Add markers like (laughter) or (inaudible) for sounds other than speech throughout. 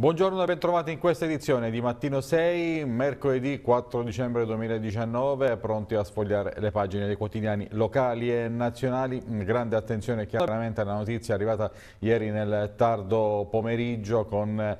Buongiorno e bentrovati in questa edizione di Mattino 6, mercoledì 4 dicembre 2019, pronti a sfogliare le pagine dei quotidiani locali e nazionali. Grande attenzione chiaramente alla notizia arrivata ieri nel tardo pomeriggio ehm,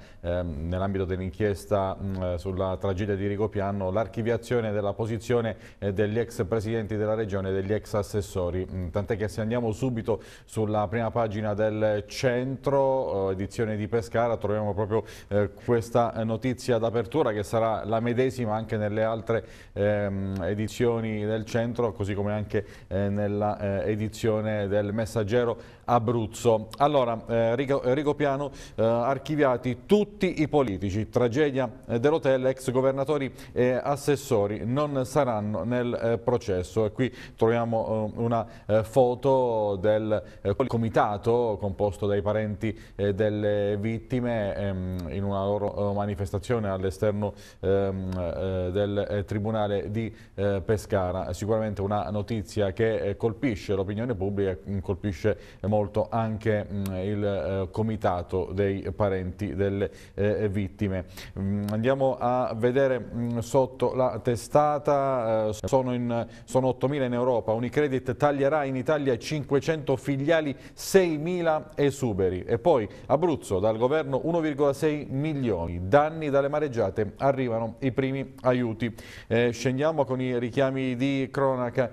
nell'ambito dell'inchiesta sulla tragedia di Rigopiano, l'archiviazione della posizione eh, degli ex presidenti della regione e degli ex assessori. Tant'è che se andiamo subito sulla prima pagina del centro, oh, edizione di Pescara, troviamo proprio eh, questa notizia d'apertura che sarà la medesima anche nelle altre ehm, edizioni del centro, così come anche eh, nella eh, edizione del Messaggero Abruzzo. Allora, eh, Rigo, eh, Rigo Piano, eh, archiviati tutti i politici, tragedia eh, dell'hotel, ex governatori e assessori non saranno nel eh, processo. E qui troviamo eh, una foto del comitato composto dai parenti delle vittime ehm, in una loro manifestazione all'esterno ehm, del Tribunale di Pescara. Sicuramente una notizia che colpisce l'opinione pubblica, colpisce molto molto anche mm, il eh, comitato dei parenti delle eh, vittime. Mm, andiamo a vedere mm, sotto la testata, eh, sono, in, sono 8.000 in Europa, Unicredit taglierà in Italia 500 filiali, 6.000 esuberi e poi Abruzzo dal governo 1,6 milioni, danni dalle mareggiate, arrivano i primi aiuti. Eh, scendiamo con i richiami di cronaca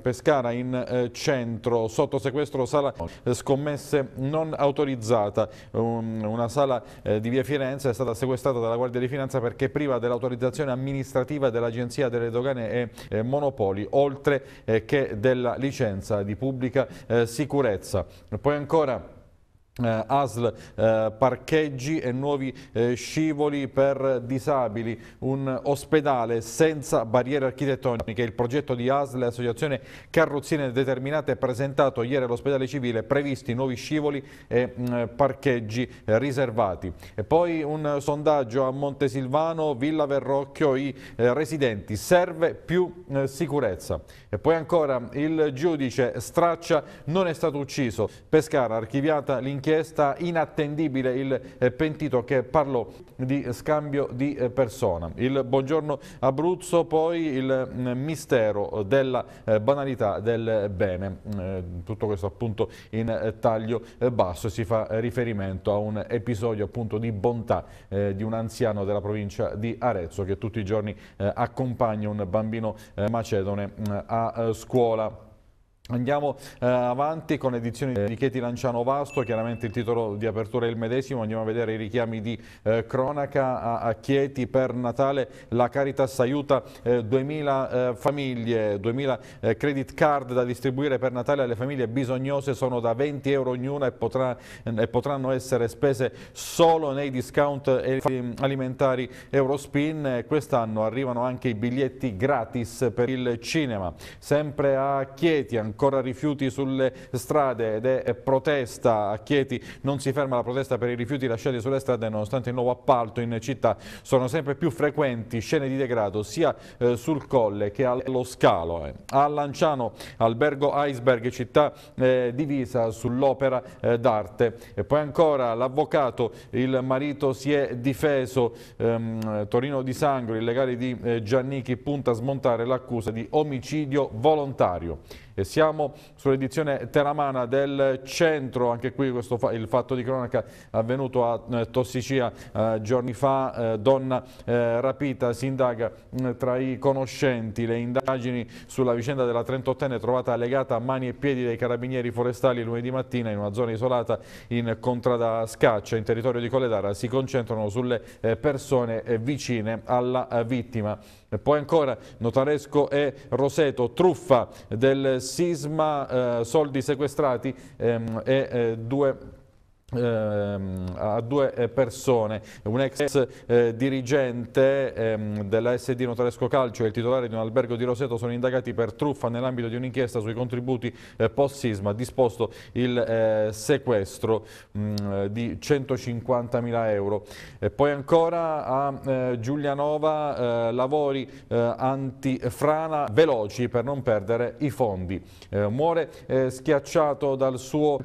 Pescara in centro, sotto sequestro sala eh, scommesse non autorizzata. Una sala eh, di via Firenze è stata sequestrata dalla Guardia di Finanza perché priva dell'autorizzazione amministrativa dell'Agenzia delle Dogane e eh, Monopoli, oltre che della licenza di pubblica sicurezza. Poi ancora eh, ASL eh, parcheggi e nuovi eh, scivoli per disabili, un ospedale senza barriere architettoniche. Il progetto di ASL e Associazione Carrozzine Determinate è presentato ieri all'ospedale civile, previsti nuovi scivoli e mh, mm, parcheggi riservati. E poi un sondaggio a Montesilvano, Villa Verrocchio, i eh, residenti, serve più eh, sicurezza. E poi ancora il giudice Straccia non è stato ucciso, Pescara archiviata l'inchiesta richiesta inattendibile il eh, pentito che parlò di scambio di eh, persona. Il buongiorno Abruzzo, poi il mm, mistero della eh, banalità del bene. Mm, tutto questo appunto in taglio basso si fa riferimento a un episodio appunto di bontà di un anziano della provincia di Arezzo che tutti i giorni accompagna un bambino macedone mm, a scuola. Andiamo eh, avanti con l'edizione di Chieti Lanciano Vasto, chiaramente il titolo di apertura è il medesimo, andiamo a vedere i richiami di eh, cronaca a, a, Chieti per Natale, la Caritas aiuta eh, 2000 eh, famiglie, 2000 eh, credit card da distribuire per Natale alle famiglie bisognose sono da 20 euro ognuna e, potrà, e potranno essere spese solo nei discount alimentari Eurospin, quest'anno arrivano anche i biglietti gratis per il cinema, sempre a Chieti ancora ancora rifiuti sulle strade ed è eh, protesta a Chieti, non si ferma la protesta per i rifiuti lasciati sulle strade nonostante il nuovo appalto in città. Sono sempre più frequenti scene di degrado sia eh, sul colle che allo scalo. Eh. A Lanciano, albergo Iceberg, città eh, divisa sull'opera eh, d'arte. E poi ancora l'avvocato, il marito si è difeso, ehm, Torino di Sangro, il legale di eh, Giannichi punta a smontare l'accusa di omicidio volontario. E siamo sull'edizione teramana del centro, anche qui questo fa, il fatto di cronaca avvenuto a eh, Tossicia eh, giorni fa, eh, donna eh, rapita, si indaga mm, tra i conoscenti, le indagini sulla vicenda della 38enne trovata legata a mani e piedi dei carabinieri forestali lunedì mattina in una zona isolata in contrada Scaccia, in territorio di Colledara, si concentrano sulle eh, persone eh, vicine alla vittima. E poi ancora Notaresco e Roseto, truffa del sisma, eh, soldi sequestrati ehm, e eh, due Ehm, a due eh, persone, un ex eh, dirigente ehm, dell'ASD Notaresco Calcio e il titolare di un albergo di Roseto sono indagati per truffa nell'ambito di un'inchiesta sui contributi eh, post-sisma, ha disposto il eh, sequestro mh, mm, eh, di mila euro. E poi ancora a eh, Giulianova lavori antifrana veloci per non perdere i fondi. muore schiacciato dal suo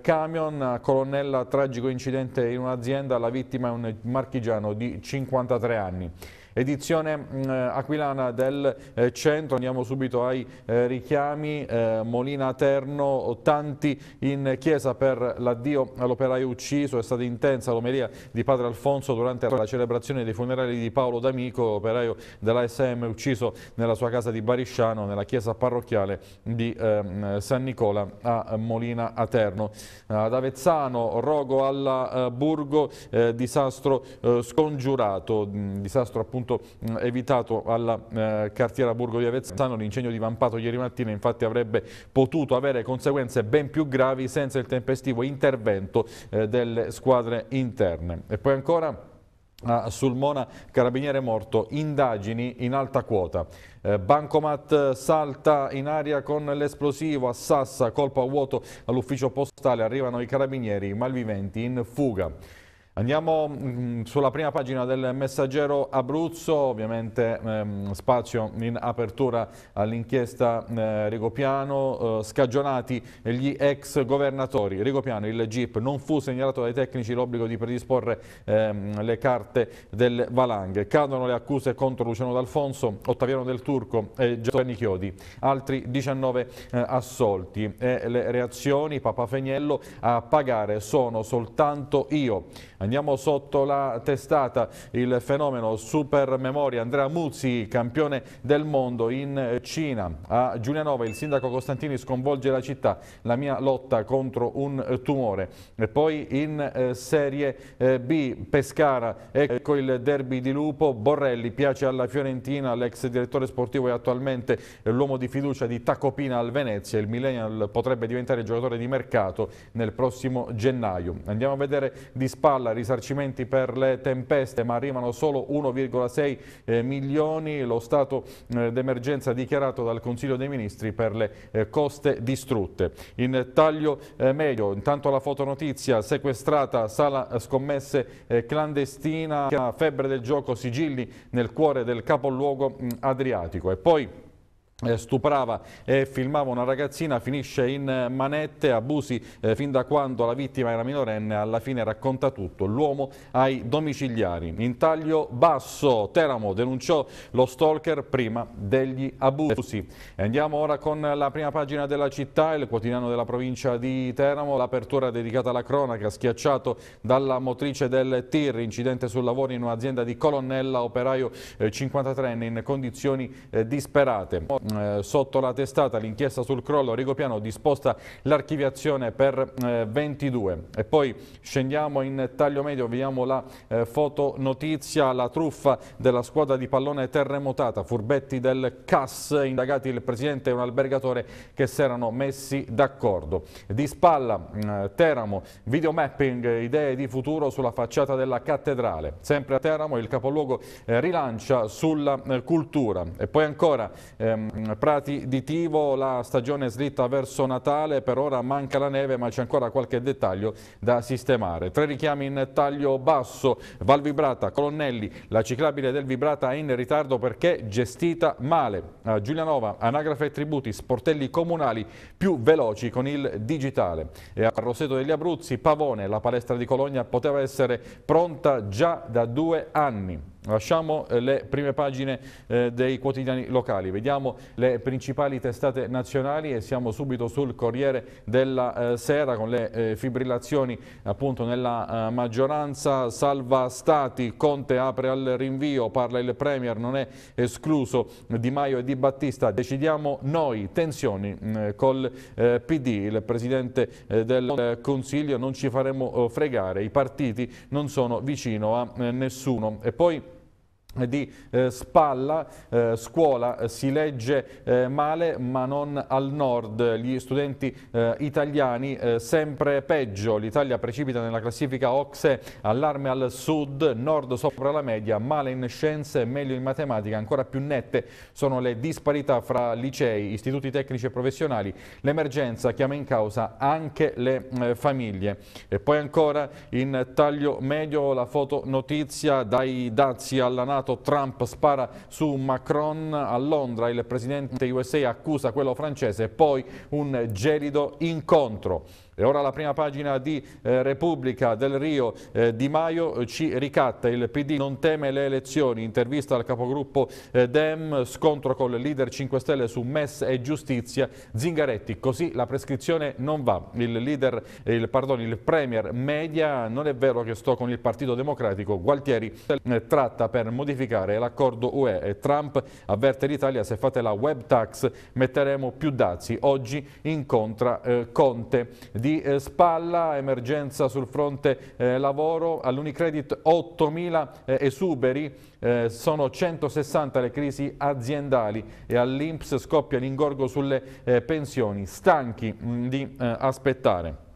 camion a colonnella tragico incidente in un'azienda, la vittima è un marchigiano di 53 anni. Edizione eh, aquilana del eh, centro, andiamo subito ai eh, richiami, eh, Molina Terno, tanti in chiesa per l'addio all'operaio ucciso, è stata intensa l'omeria di padre Alfonso durante la celebrazione dei funerali di Paolo D'Amico, operaio dell'ASM ucciso nella sua casa di Barisciano, nella chiesa parrocchiale di ehm, San Nicola a Molina a Terno. Eh, ad Avezzano, rogo alla eh, Burgo, disastro scongiurato, mm, disastro appunto appunto evitato alla eh, cartiera Burgo di Avezzano l'incendio divampato ieri mattina infatti avrebbe potuto avere conseguenze ben più gravi senza il tempestivo intervento eh, delle squadre interne. E poi ancora a Sulmona carabiniere morto, indagini in alta quota. Eh, Bancomat eh, salta in aria con l'esplosivo, a Sassa, colpo a vuoto all'ufficio postale, arrivano i carabinieri malviventi in fuga. Andiamo mm, sulla prima pagina del messaggero Abruzzo, ovviamente ehm, spazio in apertura all'inchiesta eh, Rigopiano, eh, scagionati gli ex governatori. Rigopiano, il GIP, non fu segnalato dai tecnici l'obbligo di predisporre ehm, le carte del Valanghe. Cadono le accuse contro Luciano D'Alfonso, Ottaviano Del Turco e Giovanni Chiodi, altri 19 eh, assolti. E le reazioni, Papa Fegnello, a pagare sono soltanto io. Andiamo sotto la testata, il fenomeno super memoria. Andrea Muzzi, campione del mondo in Cina. A Giulianova il sindaco Costantini sconvolge la città, la mia lotta contro un tumore. E poi in eh, Serie eh, B, Pescara, ecco il derby di Lupo. Borrelli piace alla Fiorentina, l'ex direttore sportivo e attualmente l'uomo di fiducia di Tacopina al Venezia. Il millennial potrebbe diventare giocatore di mercato nel prossimo gennaio. Andiamo a vedere di spalla Parla risarcimenti per le tempeste, ma arrivano solo 1,6 eh, milioni. Lo stato eh, d'emergenza dichiarato dal Consiglio dei Ministri per le eh, coste distrutte. In taglio eh, meglio, intanto la fotonotizia, sequestrata sala eh, scommesse eh, clandestina, febbre del gioco sigilli nel cuore del capoluogo mh, mm, adriatico. E poi eh, stuprava e filmava una ragazzina, finisce in eh, manette, abusi eh, fin da quando la vittima era minorenne, alla fine racconta tutto, l'uomo ai domiciliari. In taglio basso, Teramo denunciò lo stalker prima degli abusi. Andiamo ora con la prima pagina della città, il quotidiano della provincia di Teramo, l'apertura dedicata alla cronaca, schiacciato dalla motrice del TIR, incidente sul lavoro in un'azienda di Colonnella, operaio eh, 53enne in condizioni eh, disperate. Mm, eh, sotto la testata l'inchiesta sul crollo Rigopiano disposta l'archiviazione per eh, 22 e poi scendiamo in taglio medio vediamo la eh, fotonotizia la truffa della squadra di pallone terremotata furbetti del CAS indagati il presidente e un albergatore che si erano messi d'accordo di spalla mm, Teramo videomapping idee di futuro sulla facciata della cattedrale sempre a Teramo il capoluogo eh, rilancia sulla eh, cultura e poi ancora ehm, Mm, Prati di Tivo, la stagione slitta verso Natale, per ora manca la neve ma c'è ancora qualche dettaglio da sistemare. Tre richiami in taglio basso, Val Vibrata, Colonnelli, la ciclabile del Vibrata è in ritardo perché gestita male. A Giulianova, anagrafe e tributi, sportelli comunali più veloci con il digitale. E a Roseto degli Abruzzi, Pavone, la palestra di Cologna poteva essere pronta già da due anni. Lasciamo eh, le prime pagine eh, dei quotidiani locali, vediamo le principali testate nazionali e siamo subito sul Corriere della eh, Sera con le fibrillazioni appunto nella maggioranza. Salva Stati, Conte apre al rinvio, parla il Premier, non è escluso Di Maio e Di Battista. Decidiamo noi, tensioni mm, col PD, il Presidente del Consiglio, non ci faremo oh, fregare, i partiti non sono vicino a nessuno. E poi di eh, spalla, eh, scuola eh, si legge eh, male ma non al nord, gli studenti eh, italiani eh, sempre peggio, l'Italia precipita nella classifica Ocse, allarme al sud, nord sopra la media, male in scienze, meglio in matematica, ancora più nette sono le disparità fra licei, istituti tecnici e professionali, l'emergenza chiama in causa anche le famiglie. E poi ancora in taglio medio la fotonotizia dai dazi alla NATO Senato, Trump spara su Macron a Londra, il presidente USA accusa quello francese, e poi un gelido incontro. E ora la prima pagina di eh, Repubblica del Rio eh, Di Maio ci ricatta, il PD non teme le elezioni, intervista al capogruppo eh, Dem, scontro con il leader 5 Stelle su MES e giustizia, Zingaretti, così la prescrizione non va. Il, leader, eh, il, pardon, il Premier media, non è vero che sto con il Partito Democratico, Gualtieri eh, tratta per modificare l'accordo UE e Trump avverte l'Italia se fate la web tax metteremo più dazi. Oggi incontra eh, Conte di di eh, spalla, emergenza sul fronte eh, lavoro, all'Unicredit 8.000 eh, esuberi, eh, sono 160 le crisi aziendali e all'Inps scoppia l'ingorgo sulle eh, pensioni, stanchi mh, mm, di eh, aspettare.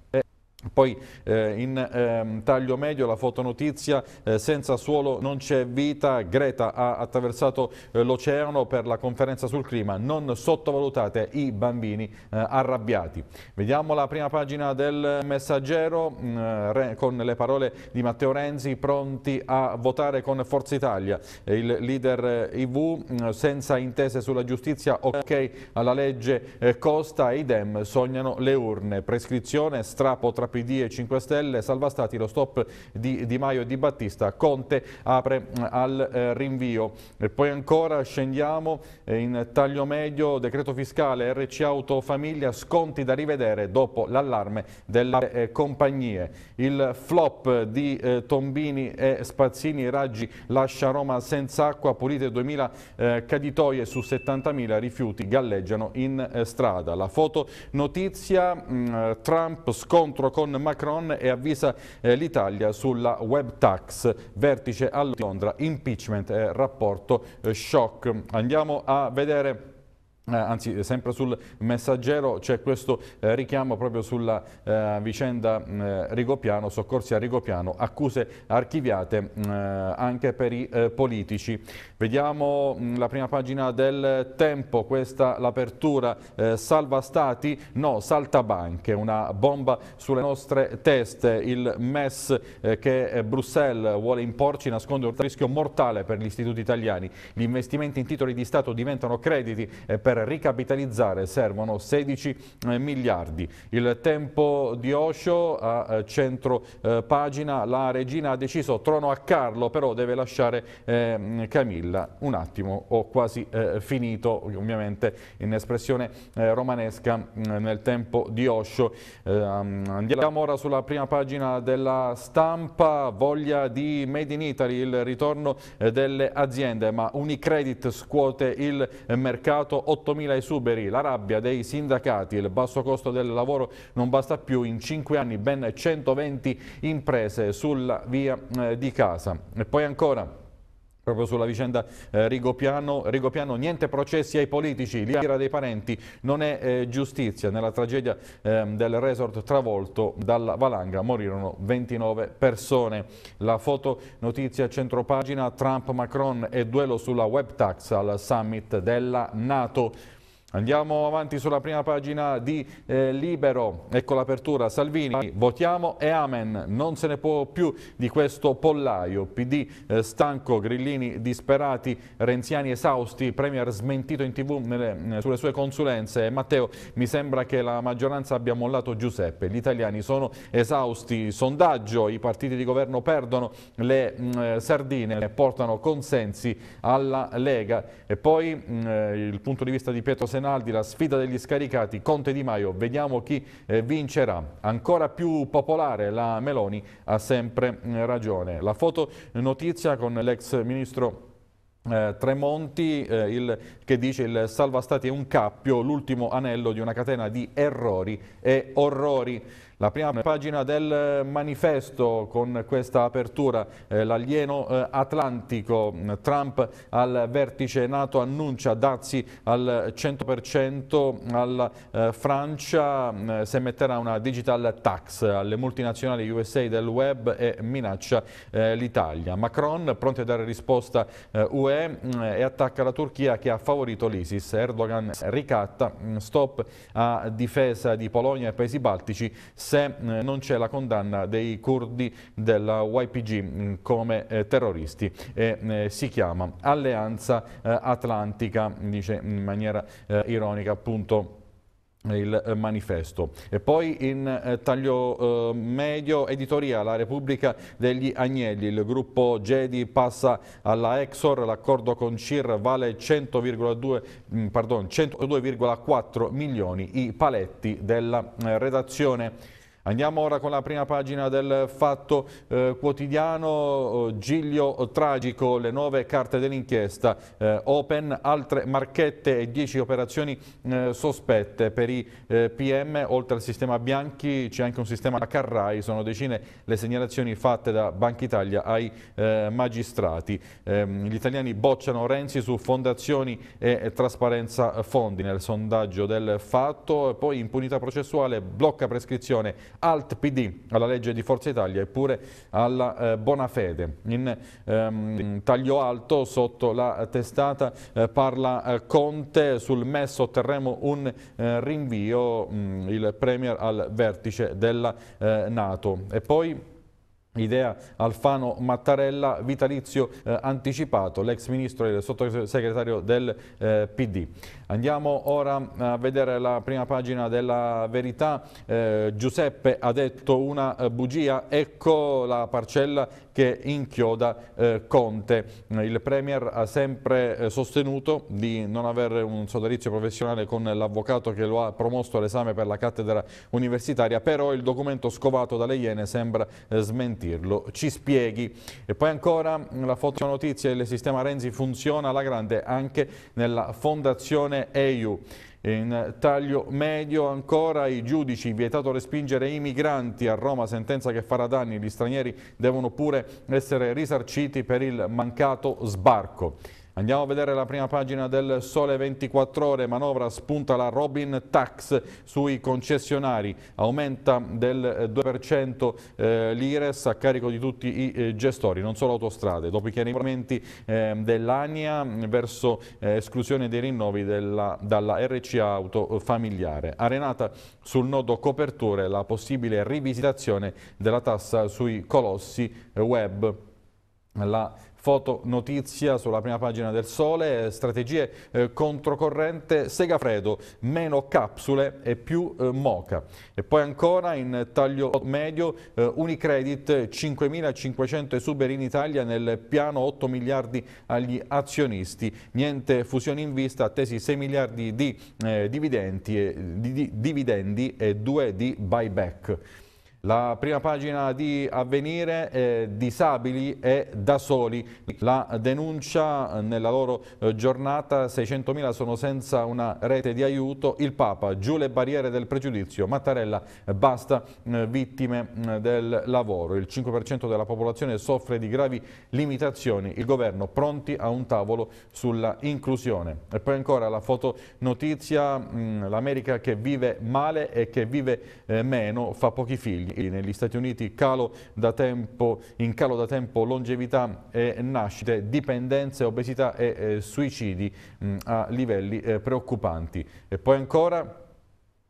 Poi eh, in ehm, taglio medio la fotonotizia, eh, senza suolo non c'è vita, Greta ha attraversato eh, l'oceano per la conferenza sul clima, non sottovalutate i bambini eh, arrabbiati. Vediamo la prima pagina del messaggero mh, mm, con le parole di Matteo Renzi, pronti a votare con Forza Italia, il leader eh, IV mh, mm, senza intese sulla giustizia, ok alla legge eh, Costa idem sognano le urne, prescrizione, strapo tra PD e 5 Stelle, salva stati lo stop di Di Maio e Di Battista, Conte apre eh, al eh, rinvio. E poi ancora scendiamo eh, in taglio medio, decreto fiscale, RC Auto Famiglia, sconti da rivedere dopo l'allarme delle eh, compagnie. Il flop di eh, Tombini e Spazzini, Raggi lascia Roma senza acqua, pulite 2.000 caditoie su 70.000 rifiuti galleggiano in strada. La foto fotonotizia, mm, Trump scontro con con Macron e avvisa eh, l'Italia sulla web tax, vertice a Londra, impeachment e eh, rapporto eh, shock. Andiamo a vedere eh, anzi, sempre sul messaggero c'è questo eh, richiamo proprio sulla eh, vicenda mm, eh, Rigopiano, soccorsi a Rigopiano, accuse archiviate mm, eh, anche per i eh, politici. Vediamo mh, mm, la prima pagina del Tempo, questa l'apertura salva stati, no, salta banche, una bomba sulle nostre teste, il MES che Bruxelles vuole imporci nasconde un rischio mortale per gli istituti italiani. Gli investimenti in titoli di Stato diventano crediti per per ricapitalizzare servono 16 eh, miliardi. Il tempo di Osho a eh, centro eh, pagina, la regina ha deciso trono a Carlo, però deve lasciare eh, Camilla. Un attimo, ho quasi eh, finito, ovviamente in espressione eh, romanesca mm, nel tempo di Osho. Ehm, andiamo ora sulla prima pagina della stampa, voglia di Made in Italy, il ritorno delle aziende, ma Unicredit scuote il mercato, 8.000 esuberi, la rabbia dei sindacati, il basso costo del lavoro non basta più, in 5 anni ben 120 imprese sulla via eh, di casa. E poi ancora... Proprio sulla vicenda eh, Rigopiano, Rigopiano, niente processi ai politici, l'ira dei parenti, non è eh, giustizia. Nella tragedia eh, del resort travolto dalla valanga morirono 29 persone. La foto notizia centropagina Trump-Macron e duello sulla web tax al summit della Nato. Andiamo avanti sulla prima pagina di eh, Libero, ecco l'apertura, Salvini, votiamo e amen, non se ne può più di questo pollaio, PD eh, stanco, grillini disperati, renziani esausti, Premier smentito in tv nelle, eh, sulle sue consulenze, eh, Matteo mi sembra che la maggioranza abbia mollato Giuseppe, gli italiani sono esausti, sondaggio, i partiti di governo perdono le mh, mm, eh, sardine, portano consensi alla Lega e poi mh, mm, il punto di vista di Pietro Senato penalti, la sfida degli scaricati, Conte Di Maio, vediamo chi eh, vincerà. Ancora più popolare la Meloni ha sempre mm, ragione. La foto eh, notizia con l'ex ministro eh, Tremonti eh, il, che dice il salva stati è un cappio, l'ultimo anello di una catena di errori e orrori. La prima pagina del eh, manifesto con questa apertura, eh, l'alieno eh, atlantico, Trump al vertice Nato annuncia dazi al 100% alla eh, Francia, mm, eh, se metterà una digital tax alle multinazionali USA del web e minaccia eh, l'Italia. Macron pronto a dare risposta UE mm, e attacca la Turchia che ha favorito l'ISIS. Erdogan ricatta, mm, stop a difesa di Polonia e Paesi Baltici, se eh, non c'è la condanna dei curdi della YPG mm, come eh, terroristi e eh, si chiama Alleanza Atlantica, dice in maniera ironica appunto il eh, manifesto. E poi in eh, taglio eh, medio editoria la Repubblica degli Agnelli, il gruppo Gedi passa alla Exor, l'accordo con CIR vale 102,4 mm, milioni i paletti della eh, redazione Andiamo ora con la prima pagina del Fatto eh, Quotidiano, eh, Giglio Tragico, le nuove carte dell'inchiesta, eh, Open, altre marchette e 10 operazioni eh, sospette per i eh, PM, oltre al sistema Bianchi c'è anche un sistema Carrai, sono decine le segnalazioni fatte da Banca Italia ai eh, magistrati. Ehm, gli italiani bocciano Renzi su fondazioni e trasparenza fondi nel sondaggio del Fatto, poi impunità processuale, blocca prescrizione Alt PD alla legge di Forza Italia eppure alla eh, fede. In ehm, taglio alto sotto la testata eh, parla eh, Conte sul MES otterremo un eh, rinvio mh, mm, il Premier al vertice della eh, Nato. E poi Idea Alfano Mattarella, vitalizio eh, anticipato, l'ex ministro e il sottosegretario del eh, PD. Andiamo ora a vedere la prima pagina della verità. Eh, Giuseppe ha detto una eh, bugia, ecco la parcella che inchioda eh, Conte. Il Premier ha sempre eh, sostenuto di non avere un sodalizio professionale con l'avvocato che lo ha promosso all'esame per la cattedra universitaria, però il documento scovato dalle Iene sembra eh, smentirlo. Ci spieghi. E poi ancora mm, la foto notizia, il sistema Renzi funziona alla grande anche nella fondazione EU. In taglio medio ancora i giudici vietato respingere i migranti a Roma, sentenza che farà danni, gli stranieri devono pure essere risarciti per il mancato sbarco. Andiamo a vedere la prima pagina del Sole 24 Ore, manovra spunta la Robin Tax sui concessionari, aumenta del 2% eh, l'IRES a carico di tutti i eh, gestori, non solo autostrade, dopo i chiarimenti ehm, dell'ANIA verso eh, esclusione dei rinnovi della, dalla RC Auto familiare. Arenata sul nodo coperture la possibile rivisitazione della tassa sui colossi web. La Foto notizia sulla prima pagina del Sole, eh, strategie eh, controcorrente, segafredo, meno capsule e più eh, moca. E poi ancora in taglio medio eh, Unicredit 5.500 esuberi in Italia nel piano 8 miliardi agli azionisti, niente fusioni in vista, attesi 6 miliardi di, eh, dividendi, e, di, di dividendi e 2 di buyback. La prima pagina di avvenire è eh, disabili e da soli. La denuncia nella loro eh, giornata, 600.000 sono senza una rete di aiuto, il Papa, giù le barriere del pregiudizio, Mattarella eh, basta vittime mm, del lavoro. Il 5% della popolazione soffre di gravi limitazioni, il governo pronti a un tavolo sulla inclusione. E poi ancora la fotonotizia, mm, l'America che vive male e che vive meno fa pochi figli negli Stati Uniti calo tempo, in calo da tempo longevità e nascite, dipendenze, obesità e eh, suicidi mh, mm, a livelli eh, preoccupanti. E poi ancora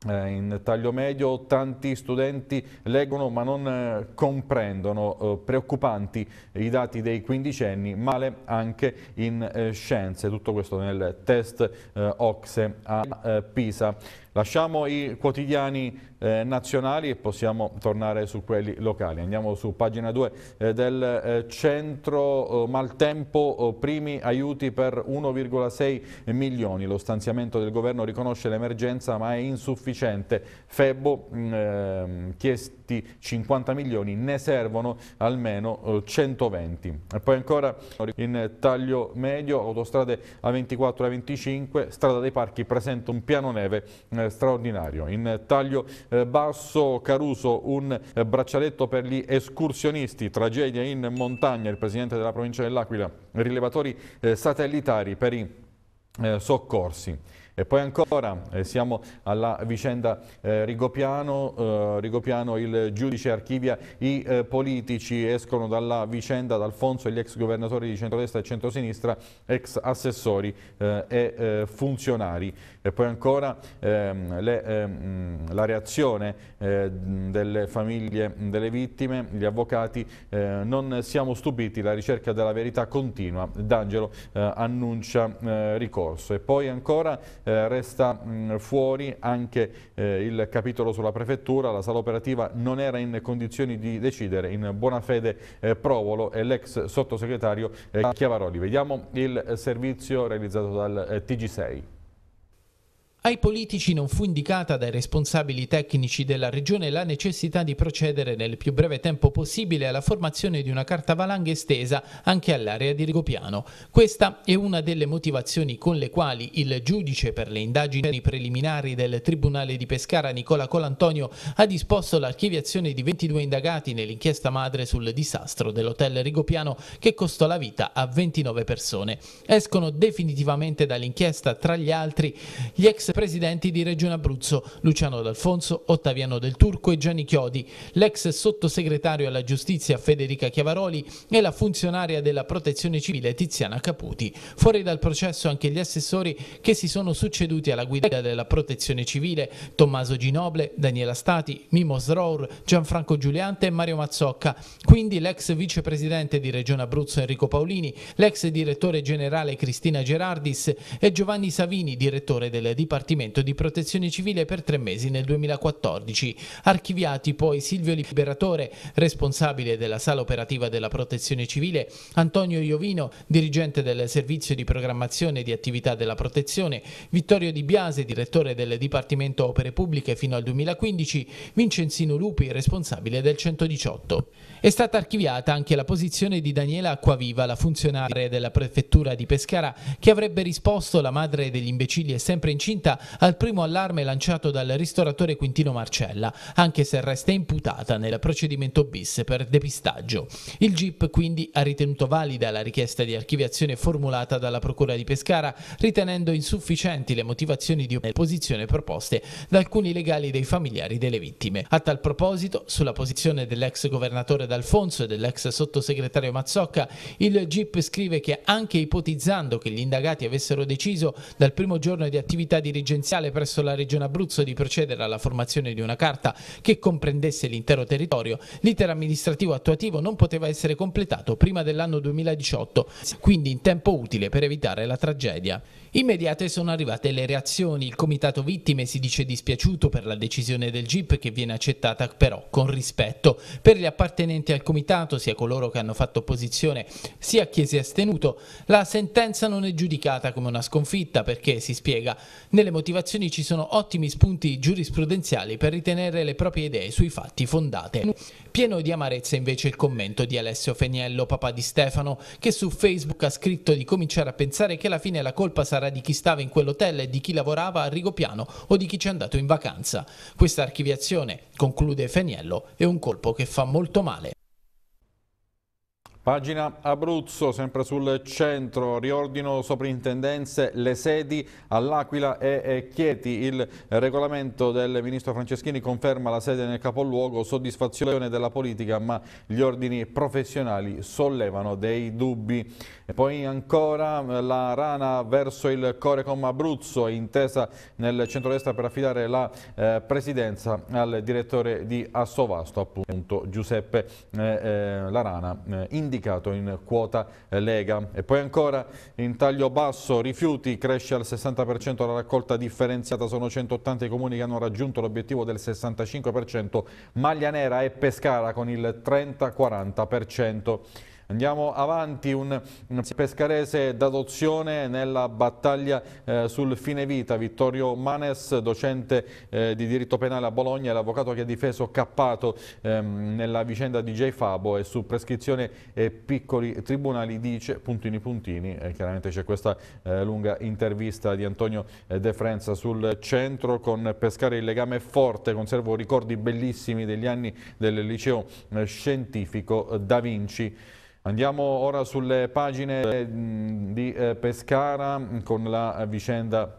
eh, in taglio medio tanti studenti leggono ma non eh, comprendono, eh, preoccupanti i dati dei quindicenni, male anche in scienze, tutto questo nel test Ocse a Pisa. Lasciamo i quotidiani eh, nazionali e possiamo tornare su quelli locali. Andiamo su pagina 2 eh, del eh, centro oh, maltempo, oh, primi aiuti per 1,6 milioni. Lo stanziamento del governo riconosce l'emergenza ma è insufficiente. Febbo mh, mm, ehm, chiesti 50 milioni, ne servono almeno 120. E poi ancora in taglio medio, autostrade A24 e A25, strada dei parchi presenta un piano neve eh, straordinario. In taglio eh, basso Caruso un eh, braccialetto per gli escursionisti, tragedia in montagna, il presidente della provincia dell'Aquila, rilevatori eh, satellitari per i soccorsi. E poi ancora eh, siamo alla vicenda eh, Rigopiano, eh, Rigopiano, il giudice archivia i eh, politici, escono dalla vicenda d'Alfonso e gli ex governatori di centrodestra e centrosinistra, ex assessori eh, e eh, funzionari. E poi ancora ehm, le, ehm, la reazione delle famiglie delle vittime, gli avvocati, non siamo stupiti, la ricerca della verità continua, D'Angelo annuncia ricorso. E poi ancora eh, resta mh, mm, fuori anche eh, il capitolo sulla prefettura, la sala operativa non era in condizioni di decidere, in buona fede eh, Provolo e l'ex sottosegretario eh, Chiavaroli. Vediamo il servizio realizzato dal eh, TG6. Ai politici non fu indicata dai responsabili tecnici della regione la necessità di procedere nel più breve tempo possibile alla formazione di una carta valanga estesa anche all'area di Rigopiano. Questa è una delle motivazioni con le quali il giudice per le indagini preliminari del Tribunale di Pescara Nicola Colantonio ha disposto l'archiviazione di 22 indagati nell'inchiesta madre sul disastro dell'hotel Rigopiano che costò la vita a 29 persone. Escono definitivamente dall'inchiesta tra gli altri gli ex presidenti di Regione Abruzzo Luciano D'Alfonso, Ottaviano Del Turco e Gianni Chiodi, l'ex sottosegretario alla giustizia Federica Chiavaroli e la funzionaria della protezione civile Tiziana Caputi. Fuori dal processo anche gli assessori che si sono succeduti alla guida della protezione civile Tommaso Ginoble, Daniela Stati, Mimo Srour, Gianfranco Giuliante e Mario Mazzocca, quindi l'ex vicepresidente di Regione Abruzzo Enrico Paolini, l'ex direttore generale Cristina Gerardis e Giovanni Savini, direttore del Dipartimento Dipartimento di Protezione Civile per tre mesi nel 2014. Archiviati poi Silvio Liberatore, responsabile della sala operativa della Protezione Civile, Antonio Iovino, dirigente del servizio di programmazione di attività della protezione, Vittorio Di Biase, direttore del Dipartimento Opere Pubbliche fino al 2015, Vincenzino Lupi, responsabile del 118. È stata archiviata anche la posizione di Daniela Acquaviva, la funzionaria della prefettura di Pescara, che avrebbe risposto la madre degli imbecilli è sempre incinta al primo allarme lanciato dal ristoratore Quintino Marcella, anche se resta imputata nel procedimento bis per depistaggio. Il GIP quindi ha ritenuto valida la richiesta di archiviazione formulata dalla Procura di Pescara, ritenendo insufficienti le motivazioni di opposizione proposte da alcuni legali dei familiari delle vittime. A tal proposito, sulla posizione dell'ex governatore D'Alfonso e dell'ex sottosegretario Mazzocca, il GIP scrive che anche ipotizzando che gli indagati avessero deciso dal primo giorno di attività di registrazione dirigenziale presso la Regione Abruzzo di procedere alla formazione di una carta che comprendesse l'intero territorio, l'iter amministrativo attuativo non poteva essere completato prima dell'anno 2018, quindi in tempo utile per evitare la tragedia. Immediate sono arrivate le reazioni, il comitato vittime si dice dispiaciuto per la decisione del GIP che viene accettata però con rispetto. Per gli appartenenti al comitato, sia coloro che hanno fatto opposizione sia chi si è astenuto, la sentenza non è giudicata come una sconfitta perché, si spiega, nelle motivazioni ci sono ottimi spunti giurisprudenziali per ritenere le proprie idee sui fatti fondate. Pieno di amarezza invece il commento di Alessio Feniello, papà di Stefano, che su Facebook ha scritto di cominciare a pensare che alla fine la colpa sarà di chi stava in quell'hotel e di chi lavorava a Rigopiano o di chi ci è andato in vacanza. Questa archiviazione, conclude Feniello, è un colpo che fa molto male. Pagina Abruzzo, sempre sul centro, riordino soprintendenze, le sedi all'Aquila e Chieti. Il regolamento del ministro Franceschini conferma la sede nel capoluogo, soddisfazione della politica, ma gli ordini professionali sollevano dei dubbi. E poi ancora la rana verso il Corecom Abruzzo, intesa nel centrodestra per affidare la eh, presidenza al direttore di Assovasto, appunto Giuseppe eh, eh, Larana. Eh, indicato in quota Lega. E poi ancora in taglio basso rifiuti cresce al 60% la raccolta differenziata, sono 180 i comuni che hanno raggiunto l'obiettivo del 65%, Maglia Nera e Pescara con il 30-40%. Andiamo avanti, un, un pescarese d'adozione nella battaglia eh, sul fine vita, Vittorio Manes, docente eh, di diritto penale a Bologna, l'avvocato che ha difeso Cappato ehm, nella vicenda di J. Fabo e su prescrizione e piccoli tribunali dice puntini puntini, eh, chiaramente c'è questa eh, lunga intervista di Antonio eh, De Frenza sul centro con Pescare il legame forte, conservo ricordi bellissimi degli anni del liceo eh, scientifico Da Vinci. Andiamo ora sulle pagine eh, di eh, Pescara mm, con la vicenda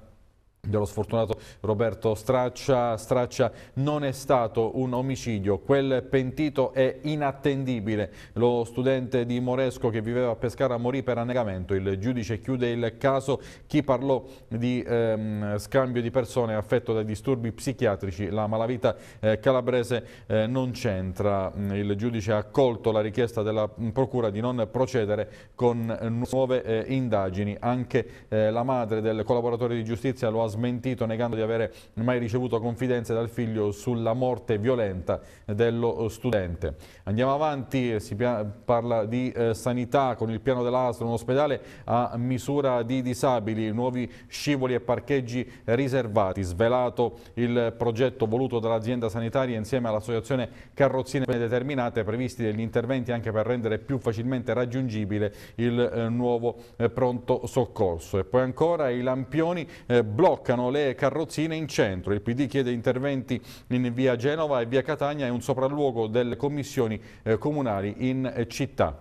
dello sfortunato Roberto Straccia. Straccia non è stato un omicidio, quel pentito è inattendibile. Lo studente di Moresco che viveva a Pescara morì per annegamento, il giudice chiude il caso. Chi parlò di ehm, scambio di persone affetto da disturbi psichiatrici, la malavita eh, calabrese eh, non c'entra. Il giudice ha accolto la richiesta della procura di non procedere con nuove eh, indagini. Anche eh, la madre del collaboratore di giustizia lo ha smentito negando di avere mai ricevuto confidenze dal figlio sulla morte violenta dello studente. Andiamo avanti, eh, si parla di eh, sanità con il piano dell'ASL, un ospedale a misura di disabili, nuovi scivoli e parcheggi riservati, svelato il progetto voluto dall'azienda sanitaria insieme all'associazione Carrozzine determinate, previsti degli interventi anche per rendere più facilmente raggiungibile il eh, nuovo eh, pronto soccorso. E poi ancora i lampioni eh, bloccano bloccano le carrozzine in centro. Il PD chiede interventi in via Genova e via Catania e un sopralluogo delle commissioni eh, comunali in eh, città.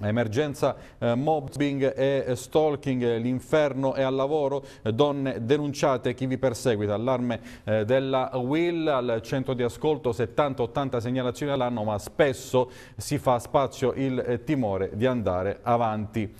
Emergenza eh, mobbing e stalking, eh, l'inferno è al lavoro, donne denunciate chi vi perseguita, allarme eh, della Will al centro di ascolto 70-80 segnalazioni all'anno ma spesso si fa spazio il eh, timore di andare avanti.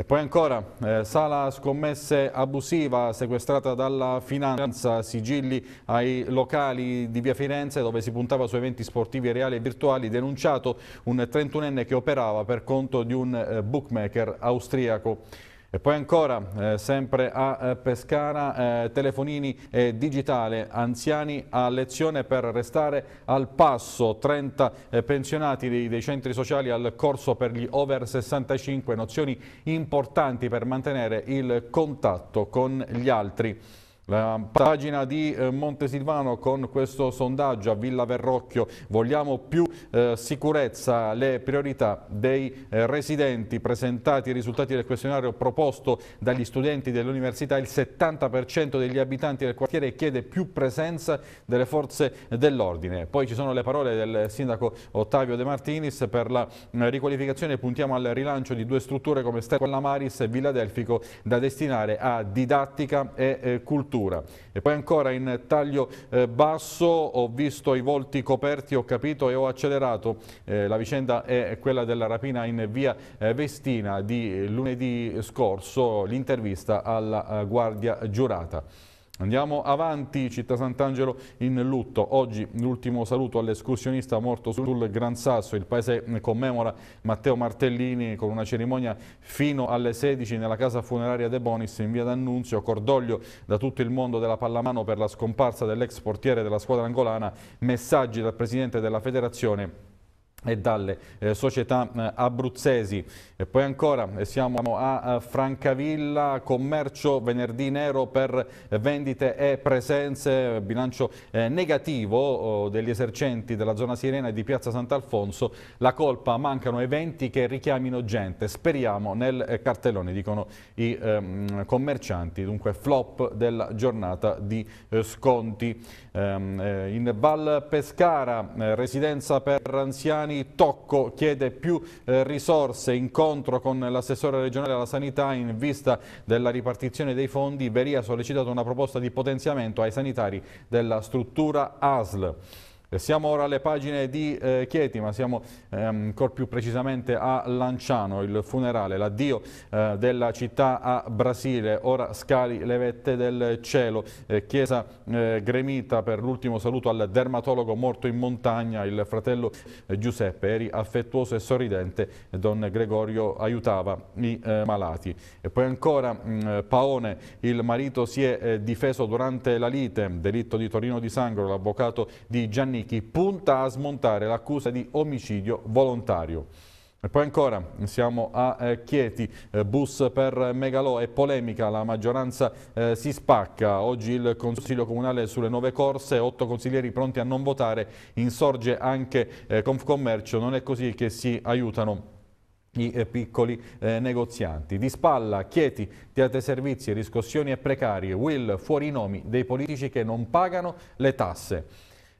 E poi ancora, eh, sala scommesse abusiva sequestrata dalla finanza, sigilli ai locali di via Firenze dove si puntava su eventi sportivi reali e virtuali, denunciato un 31enne che operava per conto di un eh, bookmaker austriaco. E poi ancora, eh, sempre a eh, Pescara, eh, telefonini e eh, digitale, anziani a lezione per restare al passo, 30 eh, pensionati dei, dei, centri sociali al corso per gli over 65, nozioni importanti per mantenere il contatto con gli altri. La pagina di eh, Montesilvano con questo sondaggio a Villa Verrocchio, vogliamo più eh, sicurezza, le priorità dei eh, residenti presentati i risultati del questionario proposto dagli studenti dell'università, il 70% degli abitanti del quartiere chiede più presenza delle forze dell'ordine. Poi ci sono le parole del sindaco Ottavio De Martinis per la eh, riqualificazione, puntiamo al rilancio di due strutture come Stella Maris e Villa Delfico da destinare a didattica e eh, cultura cultura. E poi ancora in taglio eh, basso ho visto i volti coperti, ho capito e ho accelerato. Eh, la vicenda è quella della rapina in via eh, Vestina di lunedì scorso, l'intervista alla guardia giurata. Andiamo avanti, Città Sant'Angelo in lutto. Oggi l'ultimo saluto all'escursionista morto sul Gran Sasso. Il paese commemora Matteo Martellini con una cerimonia fino alle 16 nella casa funeraria De Bonis in via d'Annunzio. Cordoglio da tutto il mondo della pallamano per la scomparsa dell'ex portiere della squadra angolana. Messaggi dal presidente della federazione e dalle eh, società eh, abruzzesi. E poi ancora eh, siamo a Francavilla, commercio venerdì nero per eh, vendite e presenze, bilancio eh, negativo oh, degli esercenti della zona sirena e di piazza Sant'Alfonso, la colpa mancano eventi che richiamino gente, speriamo nel eh, cartellone, dicono i ehm, commercianti, dunque flop della giornata di sconti. Ehm, in Val Pescara, residenza per anziani, Milani, Tocco chiede più eh, risorse, incontro con l'assessore regionale alla sanità in vista della ripartizione dei fondi, Veria ha sollecitato una proposta di potenziamento ai sanitari della struttura ASL. Siamo ora alle pagine di eh, Chieti, ma siamo ehm, ancora più precisamente a Lanciano, il funerale, l'addio eh, della città a Brasile, ora scali le vette del cielo, eh, chiesa eh, gremita per l'ultimo saluto al dermatologo morto in montagna, il fratello eh, Giuseppe, eri affettuoso e sorridente, don Gregorio aiutava i eh, malati. E poi ancora mh, mm, Paone, il marito si è difeso durante la lite, delitto di Torino di Sangro, l'avvocato di Gianni Michi punta a smontare l'accusa di omicidio volontario. E poi ancora, siamo a eh, Chieti, eh, bus per Megalò e polemica, la maggioranza eh, si spacca. Oggi il Consiglio Comunale sulle nuove corse, otto consiglieri pronti a non votare, insorge anche eh, Confcommercio, non è così che si aiutano i eh, piccoli eh, negozianti. Di spalla, Chieti, Teate Servizi, riscossioni e precarie, Will fuori i nomi dei politici che non pagano le tasse.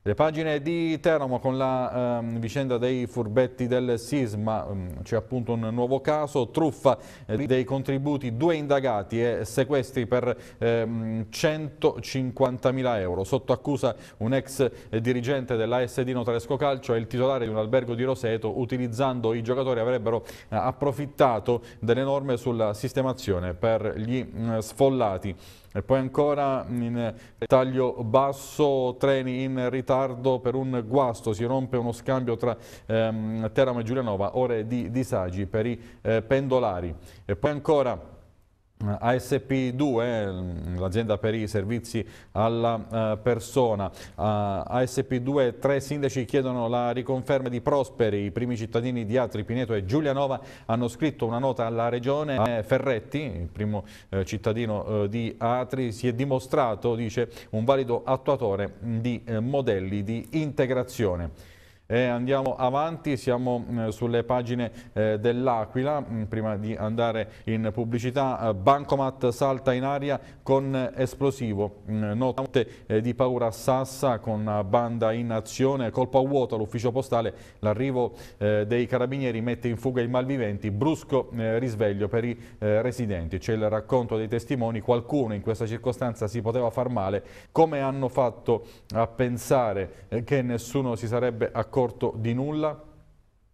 Le pagine di Teramo con la eh, vicenda dei furbetti del sisma, ehm, c'è appunto un nuovo caso, truffa eh, dei contributi, due indagati e sequestri per eh, 150.000 euro. Sotto accusa un ex eh, dirigente della SD Notaresco Calcio e il titolare di un albergo di Roseto, utilizzando i giocatori avrebbero eh, approfittato delle norme sulla sistemazione per gli mm, sfollati. E poi ancora in taglio basso, treni in ritardo per un guasto, si rompe uno scambio tra ehm, Teramo e Giulianova, ore di disagi per i eh, pendolari. E poi ancora... ASP2, eh, l'azienda per i servizi alla eh, persona, eh, ASP2 tre sindaci chiedono la riconferma di Prosperi, i primi cittadini di Atri, Pineto e Giulianova hanno scritto una nota alla regione, Ferretti, il primo cittadino di Atri, si è dimostrato, dice, un valido attuatore di modelli di integrazione. E andiamo avanti, siamo eh, sulle pagine eh, dell'Aquila, mm, prima di andare in pubblicità, eh, Bancomat salta in aria con esplosivo, mm, notte di paura a Sassa con banda in azione, colpo a vuoto all'ufficio postale, l'arrivo dei carabinieri mette in fuga i malviventi, brusco risveglio per i residenti, c'è il racconto dei testimoni, qualcuno in questa circostanza si poteva far male, come hanno fatto a pensare che nessuno si sarebbe accorto accorto di nulla?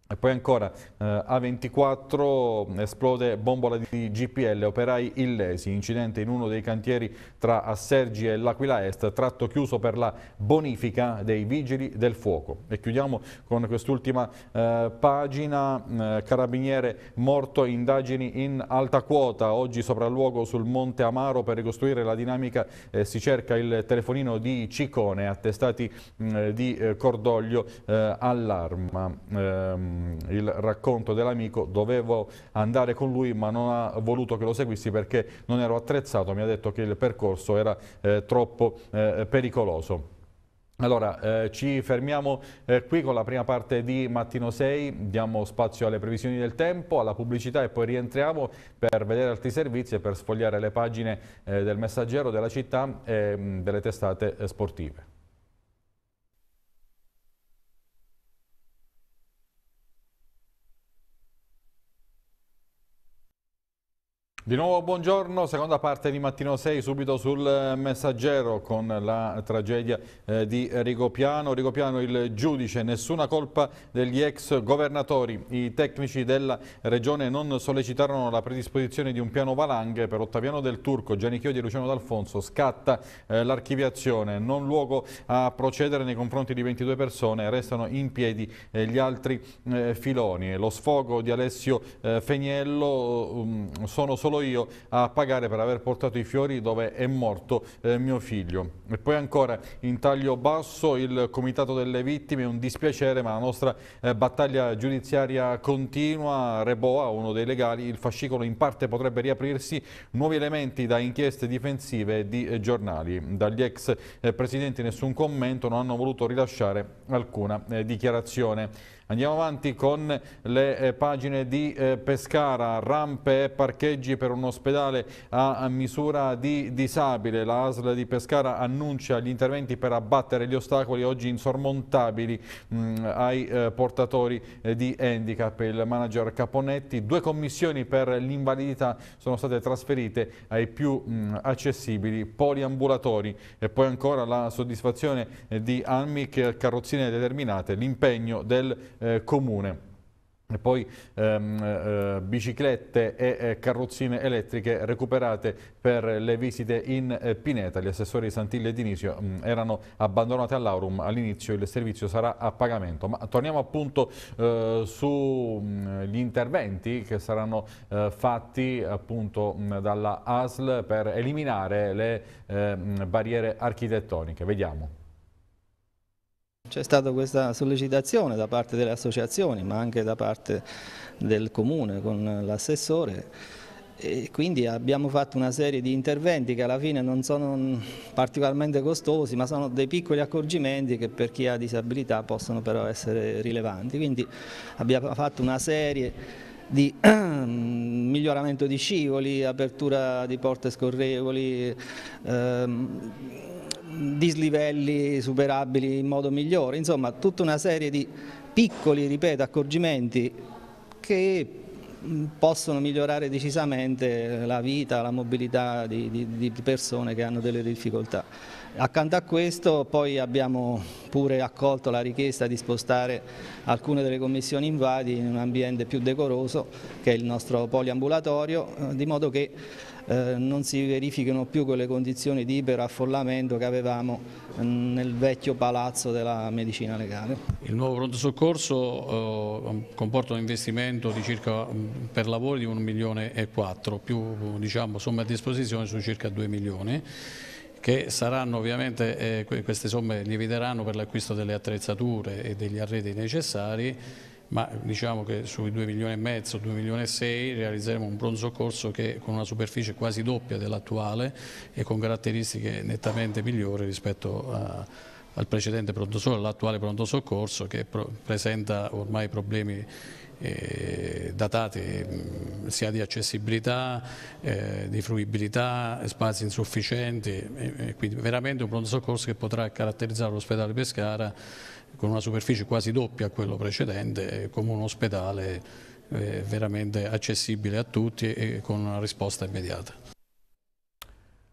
E poi ancora eh, A24 mm, esplode bombola di GPL, operai illesi, incidente in uno dei cantieri tra Assergi e L'Aquila Est, tratto chiuso per la bonifica dei vigili del fuoco. E chiudiamo con quest'ultima eh, pagina, eh, carabiniere morto, indagini in alta quota, oggi sopralluogo sul Monte Amaro per ricostruire la dinamica, eh, si cerca il telefonino di Cicone, attestati mh, mm, di eh, cordoglio eh, all'arma. Ehm, Ehm, il racconto dell'amico, dovevo andare con lui ma non ha voluto che lo seguissi perché non ero attrezzato, mi ha detto che il percorso era eh, troppo eh, pericoloso. Allora, eh, ci fermiamo eh, qui con la prima parte di Mattino 6, diamo spazio alle previsioni del tempo, alla pubblicità e poi rientriamo per vedere altri servizi e per sfogliare le pagine eh, del messaggero della città e mh, delle testate eh, sportive. Di nuovo buongiorno, seconda parte di Mattino 6 subito sul eh, messaggero con la tragedia eh, di Rigopiano. Rigopiano il giudice, nessuna colpa degli ex governatori. I tecnici della regione non sollecitarono la predisposizione di un piano valanghe per Ottaviano del Turco, Gianni Chiodi e Luciano D'Alfonso. Scatta eh, l'archiviazione, non luogo a procedere nei confronti di 22 persone, restano in piedi eh, gli altri eh, filoni. Lo sfogo di Alessio eh, Feniello um, sono solo solo io a pagare per aver portato i fiori dove è morto eh, mio figlio. E poi ancora in taglio basso il comitato delle vittime, un dispiacere ma la nostra eh, battaglia giudiziaria continua, Reboa, uno dei legali, il fascicolo in parte potrebbe riaprirsi, nuovi elementi da inchieste difensive di eh, giornali. Dagli ex eh, presidenti nessun commento, non hanno voluto rilasciare alcuna eh, dichiarazione. Andiamo avanti con le eh, pagine di eh, Pescara, rampe e parcheggi per un ospedale a, misura di disabile. La ASL di Pescara annuncia gli interventi per abbattere gli ostacoli oggi insormontabili mm, ai eh, portatori di handicap. Il manager Caponetti, due commissioni per l'invalidità sono state trasferite ai più mm, accessibili poliambulatori e poi ancora la soddisfazione di Almi carrozzine determinate, l'impegno del eh, comune. E poi ehm, eh, eh, biciclette e eh, carrozzine elettriche recuperate per le visite in eh, Pineta. Gli assessori Santilli e Dinisio mh, mm, erano abbandonati all'Aurum. All'inizio il servizio sarà a pagamento. Ma torniamo appunto eh, sugli mm, interventi che saranno eh, fatti appunto mm, dalla ASL per eliminare le barriere architettoniche. Vediamo. C'è stata questa sollecitazione da parte delle associazioni ma anche da parte del comune con l'assessore e quindi abbiamo fatto una serie di interventi che alla fine non sono particolarmente costosi ma sono dei piccoli accorgimenti che per chi ha disabilità possono però essere rilevanti quindi abbiamo fatto una serie di (clears throat) miglioramento di scivoli, apertura di porte scorrevoli, ehm, dislivelli superabili in modo migliore, insomma tutta una serie di piccoli, ripeto, accorgimenti che mm, possono migliorare decisamente la vita, la mobilità di, di, di, persone che hanno delle difficoltà. Accanto a questo poi abbiamo pure accolto la richiesta di spostare alcune delle commissioni invadi in un ambiente più decoroso che è il nostro poliambulatorio, eh, di modo che eh, non si verifichino più quelle condizioni di iperaffollamento che avevamo eh, nel vecchio palazzo della medicina legale. Il nuovo pronto soccorso eh, comporta un investimento di circa, mm, per lavori di 1 milione e 4 più diciamo, somme a disposizione su circa 2 milioni che saranno ovviamente, eh, queste somme lieviteranno per l'acquisto delle attrezzature e degli arredi necessari ma diciamo che sui 2 milioni e mezzo, 2 milioni e 6 realizzeremo un pronto soccorso che con una superficie quasi doppia dell'attuale e con caratteristiche nettamente migliori rispetto a, eh, al precedente pronto soccorso, all'attuale pronto soccorso che pro, presenta ormai problemi eh, datati mh, mm, sia di accessibilità, eh, di fruibilità, spazi insufficienti, e, quindi veramente un pronto soccorso che potrà caratterizzare l'ospedale Pescara con una superficie quasi doppia a quello precedente, come un ospedale eh, veramente accessibile a tutti e con una risposta immediata.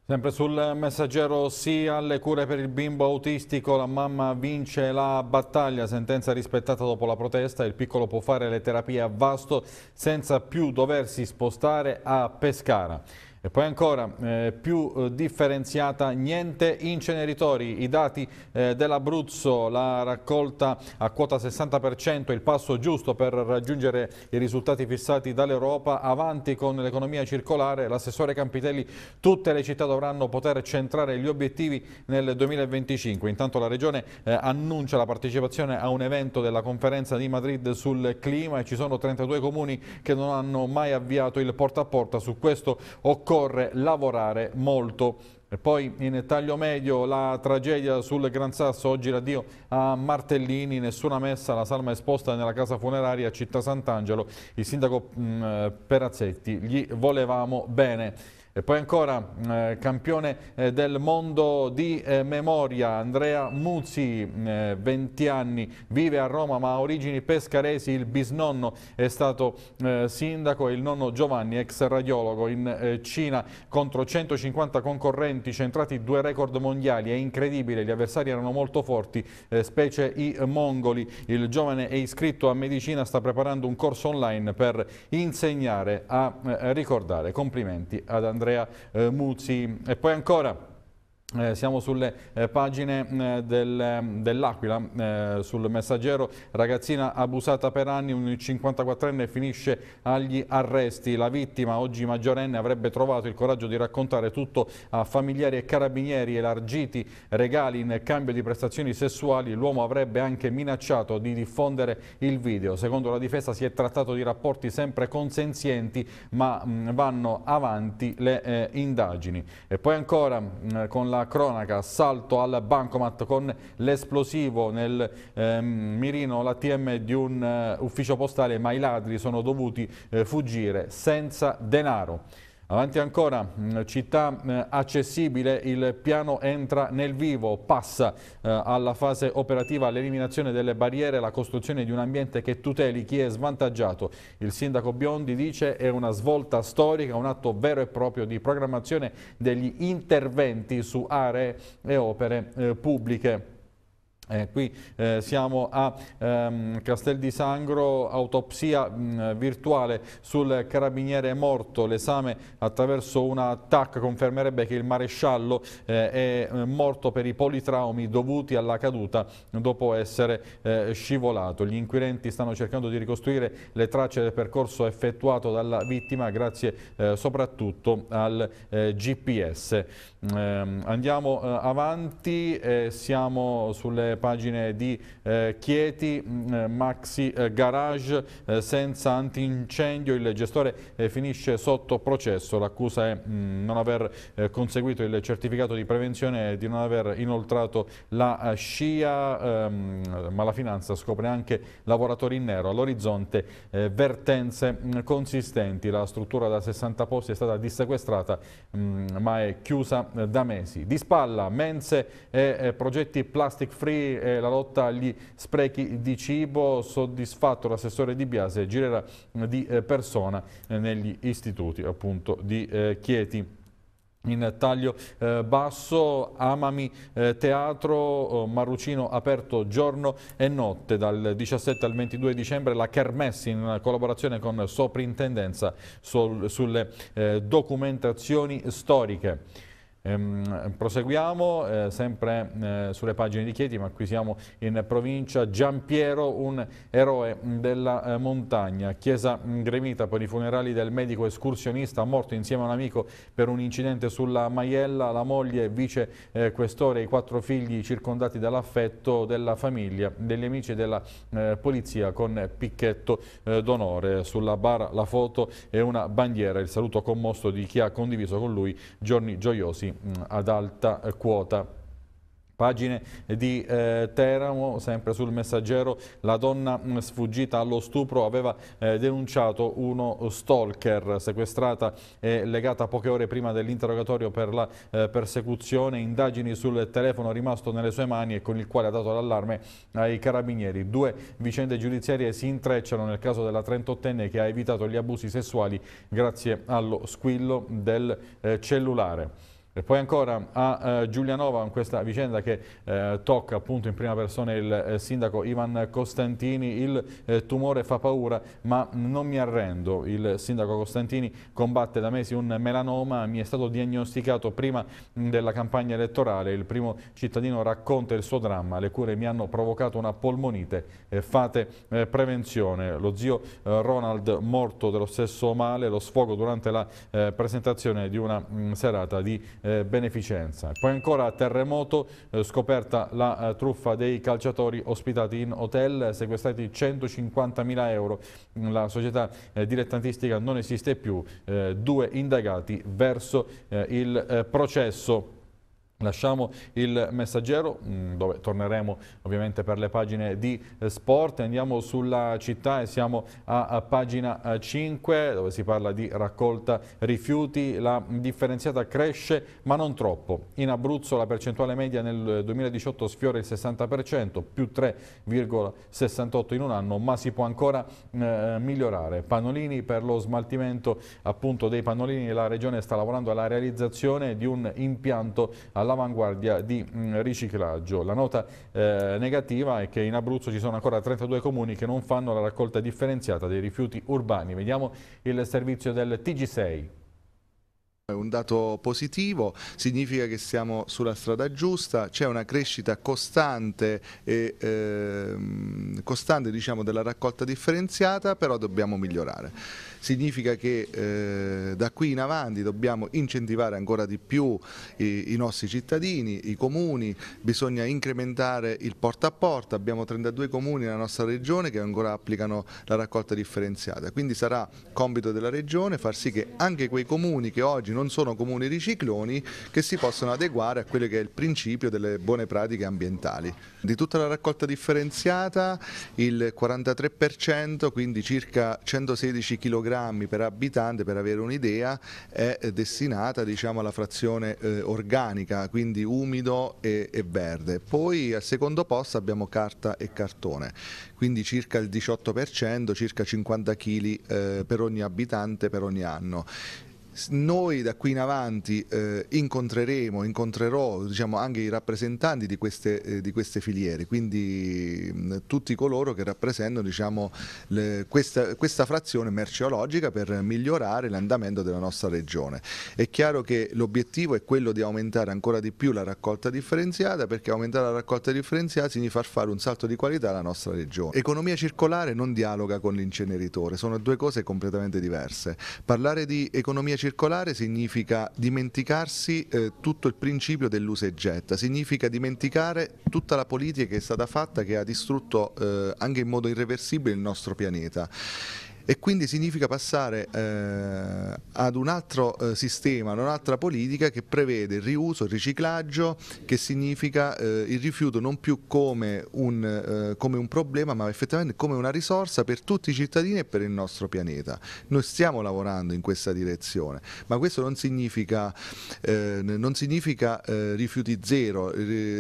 Sempre sul messaggero sì alle cure per il bimbo autistico, la mamma vince la battaglia, sentenza rispettata dopo la protesta, il piccolo può fare le terapie a Vasto senza più doversi spostare a Pescara. E poi ancora, eh, più eh, differenziata, niente inceneritori. I dati eh, dell'Abruzzo, la raccolta a quota 60%, il passo giusto per raggiungere i risultati fissati dall'Europa. Avanti con l'economia circolare, l'assessore Campitelli, tutte le città dovranno poter centrare gli obiettivi nel 2025. Intanto la Regione eh, annuncia la partecipazione a un evento della conferenza di Madrid sul clima e ci sono 32 comuni che non hanno mai avviato il porta a porta. Su questo occorre occorre lavorare molto. E poi in taglio medio la tragedia sul Gran Sasso, oggi l'addio a Martellini, nessuna messa, la salma esposta nella casa funeraria a Città Sant'Angelo, il sindaco mh, mm, eh, Perazzetti, gli volevamo bene. E poi ancora eh, campione eh, del mondo di eh, memoria Andrea Muzzi, 20 eh, anni, vive a Roma ma ha origini pescaresi, il bisnonno è stato eh, sindaco e il nonno Giovanni, ex radiologo in eh, Cina contro 150 concorrenti centrati due record mondiali, è incredibile, gli avversari erano molto forti, specie i mongoli. Il giovane è iscritto a medicina, sta preparando un corso online per insegnare a ricordare. Complimenti ad Andrea. Andrea eh, Muzzi. E poi ancora eh, siamo sulle eh, pagine mm, mm, eh, del, dell'Aquila, sul messaggero ragazzina abusata per anni, un 54enne finisce agli arresti, la vittima oggi maggiorenne avrebbe trovato il coraggio di raccontare tutto a familiari e carabinieri, elargiti regali in cambio di prestazioni sessuali, l'uomo avrebbe anche minacciato di diffondere il video, secondo la difesa si è trattato di rapporti sempre consenzienti ma mh, mm, vanno avanti le eh, indagini. E poi ancora con la cronaca, assalto al bancomat con l'esplosivo nel ehm, mirino l'ATM di un eh, ufficio postale, ma i ladri sono dovuti eh, fuggire senza denaro. Avanti ancora, mm, città mm, accessibile, il piano entra nel vivo, passa eh, alla fase operativa l'eliminazione delle barriere e la costruzione di un ambiente che tuteli chi è svantaggiato. Il sindaco Biondi dice è una svolta storica, un atto vero e proprio di programmazione degli interventi su aree e opere eh, pubbliche. Eh, qui eh, siamo a ehm, Castel di Sangro, autopsia mh, mm, virtuale sul carabiniere morto, l'esame attraverso un attacco confermerebbe che il maresciallo eh, è eh, morto per i politraumi dovuti alla caduta dopo essere eh, scivolato. Gli inquirenti stanno cercando di ricostruire le tracce del percorso effettuato dalla vittima grazie eh, soprattutto al GPS. Ehm, andiamo avanti, siamo sulle pagine di eh, Chieti, mh, mm, eh, Maxi eh, Garage eh, senza antincendio, il gestore finisce sotto processo, l'accusa è mh, mm, non aver conseguito il certificato di prevenzione e di non aver inoltrato la scia, ehm, ma la finanza scopre anche lavoratori in nero, all'orizzonte vertenze mh, mm, consistenti, la struttura da 60 posti è stata dissequestrata ma è chiusa da mesi. Di spalla, mense e progetti plastic free alimentari la lotta agli sprechi di cibo. Soddisfatto l'assessore Di Biase girerà di eh, persona eh, negli istituti appunto, di eh, Chieti in taglio eh, basso, Amami eh, Teatro, eh, Marrucino aperto giorno e notte dal 17 al 22 dicembre, la Kermessi in collaborazione con Soprintendenza sul, sulle documentazioni storiche. Ehm, proseguiamo eh, sempre eh, sulle pagine di Chieti, ma qui siamo in provincia Giampiero, un eroe della eh, montagna. Chiesa gremita per i funerali del medico escursionista morto insieme a un amico per un incidente sulla Maiella, la moglie, vice eh, questore i quattro figli circondati dall'affetto della famiglia, degli amici e della eh, polizia con picchetto eh, d'onore. Sulla bara la foto e una bandiera, il saluto commosso di chi ha condiviso con lui giorni gioiosi quindi mm, ad alta quota. Pagine di eh, Teramo, sempre sul messaggero, la donna mh, mm, sfuggita allo stupro aveva eh, denunciato uno stalker sequestrata e legata poche ore prima dell'interrogatorio per la eh, persecuzione, indagini sul telefono rimasto nelle sue mani e con il quale ha dato l'allarme ai carabinieri. Due vicende giudiziarie si intrecciano nel caso della 38enne che ha evitato gli abusi sessuali grazie allo squillo del eh, cellulare. E poi ancora a eh, Giulianova questa vicenda che eh, tocca appunto in prima persona il eh, sindaco Ivan Costantini, il eh, tumore fa paura ma non mi arrendo, il sindaco Costantini combatte da mesi un melanoma, mi è stato diagnosticato prima mh, della campagna elettorale, il primo cittadino racconta il suo dramma, le cure mi hanno provocato una polmonite, eh, fate eh, prevenzione, lo zio Ronald morto dello stesso male, lo sfogo durante la presentazione di una mh, mm, serata di eh, beneficenza. poi ancora terremoto, eh, scoperta la eh, truffa dei calciatori ospitati in hotel, sequestrati 150.000 euro. La società eh, dilettantistica non esiste più, eh, due indagati verso eh, il processo. Lasciamo il messaggero mm, dove torneremo ovviamente per le pagine di eh, sport, andiamo sulla città e siamo a pagina 5 eh, dove si parla di raccolta rifiuti, la differenziata cresce ma non troppo. In Abruzzo la percentuale media nel 2018 eh, sfiora il 60%, più 3,68 in un anno, ma si può ancora eh, migliorare. Pannolini per lo smaltimento appunto dei pannolini, la regione sta lavorando alla realizzazione di un impianto alla all'avanguardia di mm, riciclaggio. La nota eh, negativa è che in Abruzzo ci sono ancora 32 comuni che non fanno la raccolta differenziata dei rifiuti urbani. Vediamo il servizio del TG6. È un dato positivo, significa che siamo sulla strada giusta, c'è una crescita costante, e, eh, costante diciamo, della raccolta differenziata, però dobbiamo migliorare significa che eh, da qui in avanti dobbiamo incentivare ancora di più i, i nostri cittadini, i comuni, bisogna incrementare il porta a porta, abbiamo 32 comuni nella nostra regione che ancora applicano la raccolta differenziata, quindi sarà compito della regione far sì che anche quei comuni che oggi non sono comuni ricicloni che si possano adeguare a quello che è il principio delle buone pratiche ambientali. Di tutta la raccolta differenziata il 43%, quindi circa 116 kg per abitante, per avere un'idea, è destinata diciamo, alla frazione eh, organica, quindi umido e, e verde. Poi al secondo posto abbiamo carta e cartone, quindi circa il 18%, circa 50 kg eh, per ogni abitante per ogni anno noi da qui in avanti eh, incontreremo, incontrerò diciamo, anche i rappresentanti di queste, eh, di queste filiere, quindi mh, mm, tutti coloro che rappresentano diciamo, le, questa, questa, frazione merceologica per migliorare l'andamento della nostra regione. È chiaro che l'obiettivo è quello di aumentare ancora di più la raccolta differenziata perché aumentare la raccolta differenziata significa far fare un salto di qualità alla nostra regione. Economia circolare non dialoga con l'inceneritore, sono due cose completamente diverse. Parlare di economia circolare circolare significa dimenticarsi eh, tutto il principio dell'usa e getta, significa dimenticare tutta la politica che è stata fatta che ha distrutto eh, anche in modo irreversibile il nostro pianeta e quindi significa passare eh, ad un altro eh, sistema, ad un'altra politica che prevede il riuso, il riciclaggio, che significa eh, il rifiuto non più come un, eh, come un, problema ma effettivamente come una risorsa per tutti i cittadini e per il nostro pianeta. Noi stiamo lavorando in questa direzione, ma questo non significa, eh, non significa eh, rifiuti zero,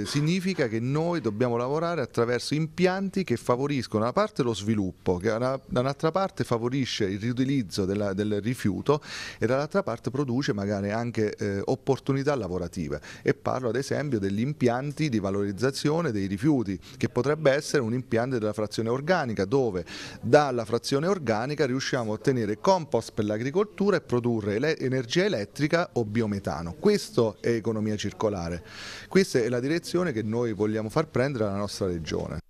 significa che noi dobbiamo lavorare attraverso impianti che favoriscono da una parte lo sviluppo, che da un'altra parte favoriscono favorisce il riutilizzo della, del rifiuto e dall'altra parte produce magari anche eh, opportunità lavorative e parlo ad esempio degli impianti di valorizzazione dei rifiuti che potrebbe essere un impianto della frazione organica dove dalla frazione organica riusciamo a ottenere compost per l'agricoltura e produrre ele energia elettrica o biometano. Questo è economia circolare, questa è la direzione che noi vogliamo far prendere alla nostra regione.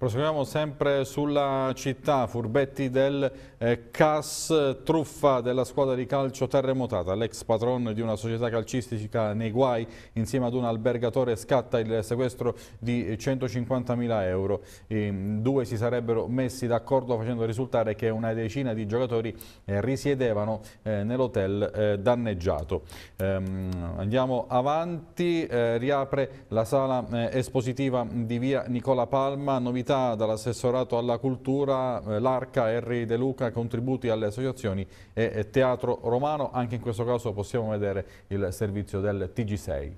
Proseguiamo sempre sulla città, furbetti del eh, CAS, truffa della squadra di calcio terremotata. L'ex patron di una società calcistica nei guai insieme ad un albergatore scatta il sequestro di 150.000 euro. I due si sarebbero messi d'accordo facendo risultare che una decina di giocatori eh, risiedevano eh, nell'hotel eh, danneggiato. Ehm, andiamo avanti, eh, riapre la sala eh, espositiva di via Nicola Palma, novità novità dall'assessorato alla cultura, eh, l'Arca, Henry De Luca, contributi alle associazioni e eh, Teatro Romano, anche in questo caso possiamo vedere il servizio del TG6.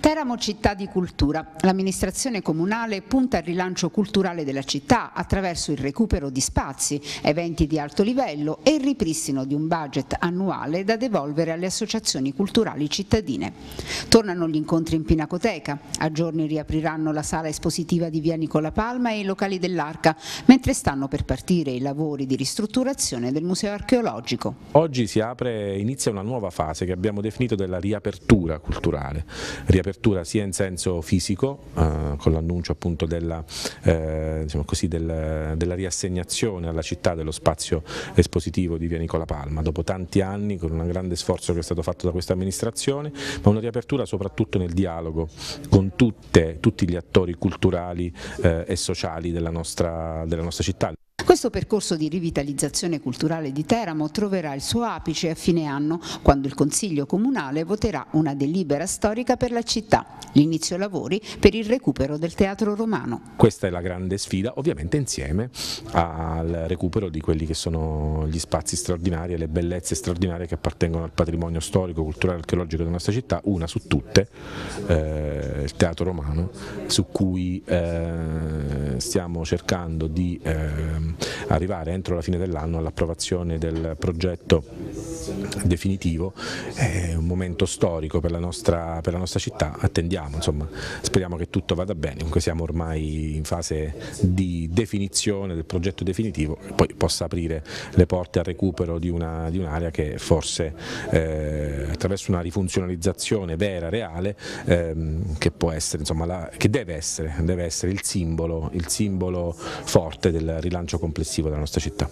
Teramo città di cultura. L'amministrazione comunale punta al rilancio culturale della città attraverso il recupero di spazi, eventi di alto livello e il ripristino di un budget annuale da devolvere alle associazioni culturali cittadine. Tornano gli incontri in Pinacoteca, a giorni riapriranno la sala espositiva di Via Nicola Palma e i locali dell'Arca, mentre stanno per partire i lavori di ristrutturazione del Museo Archeologico. Oggi si apre, inizia una nuova fase che abbiamo definito della riapertura culturale. Riapertura apertura sia in senso fisico, eh, con l'annuncio appunto della, eh, diciamo così, del, della, riassegnazione alla città dello spazio espositivo di via Nicola Palma, dopo tanti anni con un grande sforzo che è stato fatto da questa amministrazione, ma una riapertura soprattutto nel dialogo con tutte, tutti gli attori culturali eh, e sociali della nostra, della nostra città. Questo percorso di rivitalizzazione culturale di Teramo troverà il suo apice a fine anno, quando il Consiglio Comunale voterà una delibera storica per la città, l'inizio lavori per il recupero del teatro romano. Questa è la grande sfida, ovviamente insieme al recupero di quelli che sono gli spazi straordinari e le bellezze straordinarie che appartengono al patrimonio storico, culturale e archeologico della nostra città, una su tutte, eh, il teatro romano, su cui eh, stiamo cercando di... Eh, arrivare entro la fine dell'anno all'approvazione del progetto definitivo, è un momento storico per la nostra, per la nostra città, attendiamo, insomma, speriamo che tutto vada bene, comunque siamo ormai in fase di definizione del progetto definitivo e poi possa aprire le porte al recupero di un'area un che forse eh, attraverso una rifunzionalizzazione vera, reale, ehm, che, essere, insomma, la, che deve, essere, deve essere, il simbolo, il simbolo forte del rilancio complessivo della nostra città.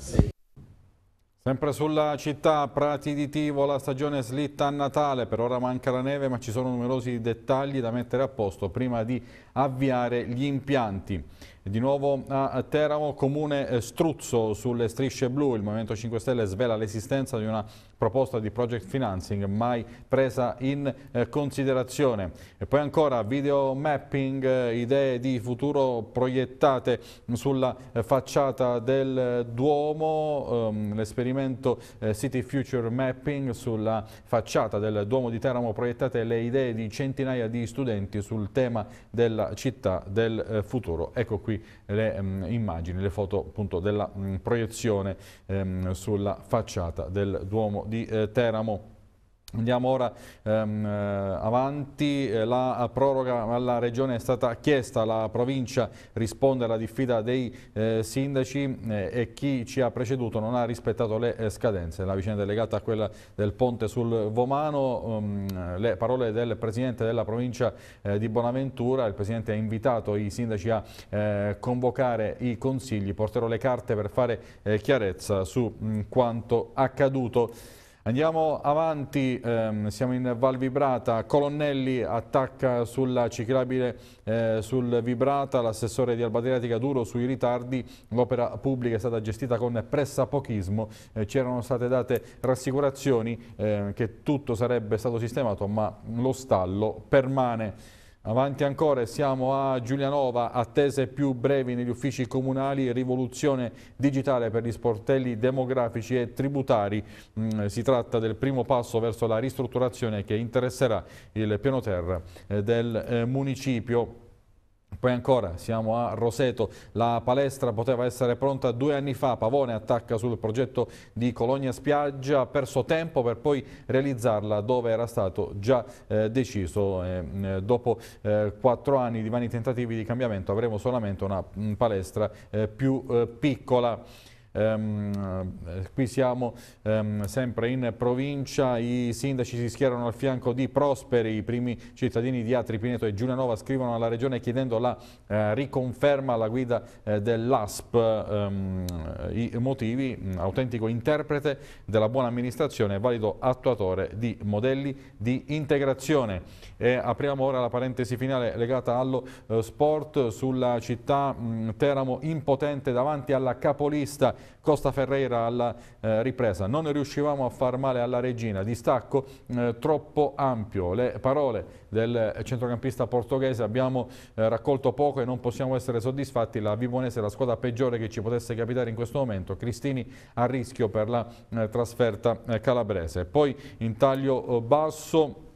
Sempre sulla città, Prati di Tivo, la stagione slitta a Natale, per ora manca la neve ma ci sono numerosi dettagli da mettere a posto prima di avviare gli impianti. Di nuovo a Teramo, comune Struzzo sulle strisce blu, il Movimento 5 Stelle svela l'esistenza di una proposta di project financing mai presa in eh, considerazione. E poi ancora video mapping, eh, idee di futuro proiettate sulla eh, facciata del eh, Duomo, ehm, l'esperimento eh, City Future Mapping sulla facciata del Duomo di Teramo proiettate le idee di centinaia di studenti sul tema della città del eh, futuro. Ecco qui le mh, ehm, immagini, le foto appunto della mh, mm, proiezione ehm, sulla facciata del Duomo di eh, Teramo. Andiamo ora ehm, eh, avanti, eh, la proroga alla Regione è stata chiesta, la provincia risponde alla diffida dei eh, sindaci eh, e chi ci ha preceduto non ha rispettato le eh, scadenze. La vicenda è legata a quella del ponte sul Vomano, um, le parole del Presidente della provincia eh, di Bonaventura, il Presidente ha invitato i sindaci a convocare i consigli, porterò le carte per fare chiarezza su mh, mm, quanto accaduto. Andiamo avanti, ehm, siamo in Val Vibrata, Colonnelli attacca sulla ciclabile eh, sul Vibrata, l'assessore di Albatriatica duro sui ritardi, l'opera pubblica è stata gestita con pressapochismo, eh, c'erano state date rassicurazioni eh, che tutto sarebbe stato sistemato ma lo stallo permane. Avanti ancora, siamo a Giulianova, attese più brevi negli uffici comunali, rivoluzione digitale per gli sportelli demografici e tributari. Mm, si tratta del primo passo verso la ristrutturazione che interesserà il piano terra eh, del eh, municipio. Poi ancora siamo a Roseto, la palestra poteva essere pronta due anni fa, Pavone attacca sul progetto di Colonia Spiaggia, ha perso tempo per poi realizzarla dove era stato già eh, deciso. Eh, dopo eh, quattro anni di vani tentativi di cambiamento avremo solamente una mh, mm, palestra eh, più eh, piccola ehm, eh, qui siamo ehm, sempre in provincia, i sindaci si schierano al fianco di Prosperi, i primi cittadini di Atri, Pineto e Giulianova scrivono alla regione chiedendo la eh, riconferma alla guida eh, dell'ASP, ehm, i motivi, mm, autentico interprete della buona amministrazione, valido attuatore di modelli di integrazione. E apriamo ora la parentesi finale legata allo eh, sport sulla città mm, Teramo impotente davanti alla capolista Costa Ferreira alla eh, ripresa. Non riuscivamo a far male alla regina, distacco eh, troppo ampio. Le parole del centrocampista portoghese abbiamo raccolto poco e non possiamo essere soddisfatti. La Vibonese è la squadra peggiore che ci potesse capitare in questo momento. Cristini a rischio per la trasferta calabrese. Poi in taglio basso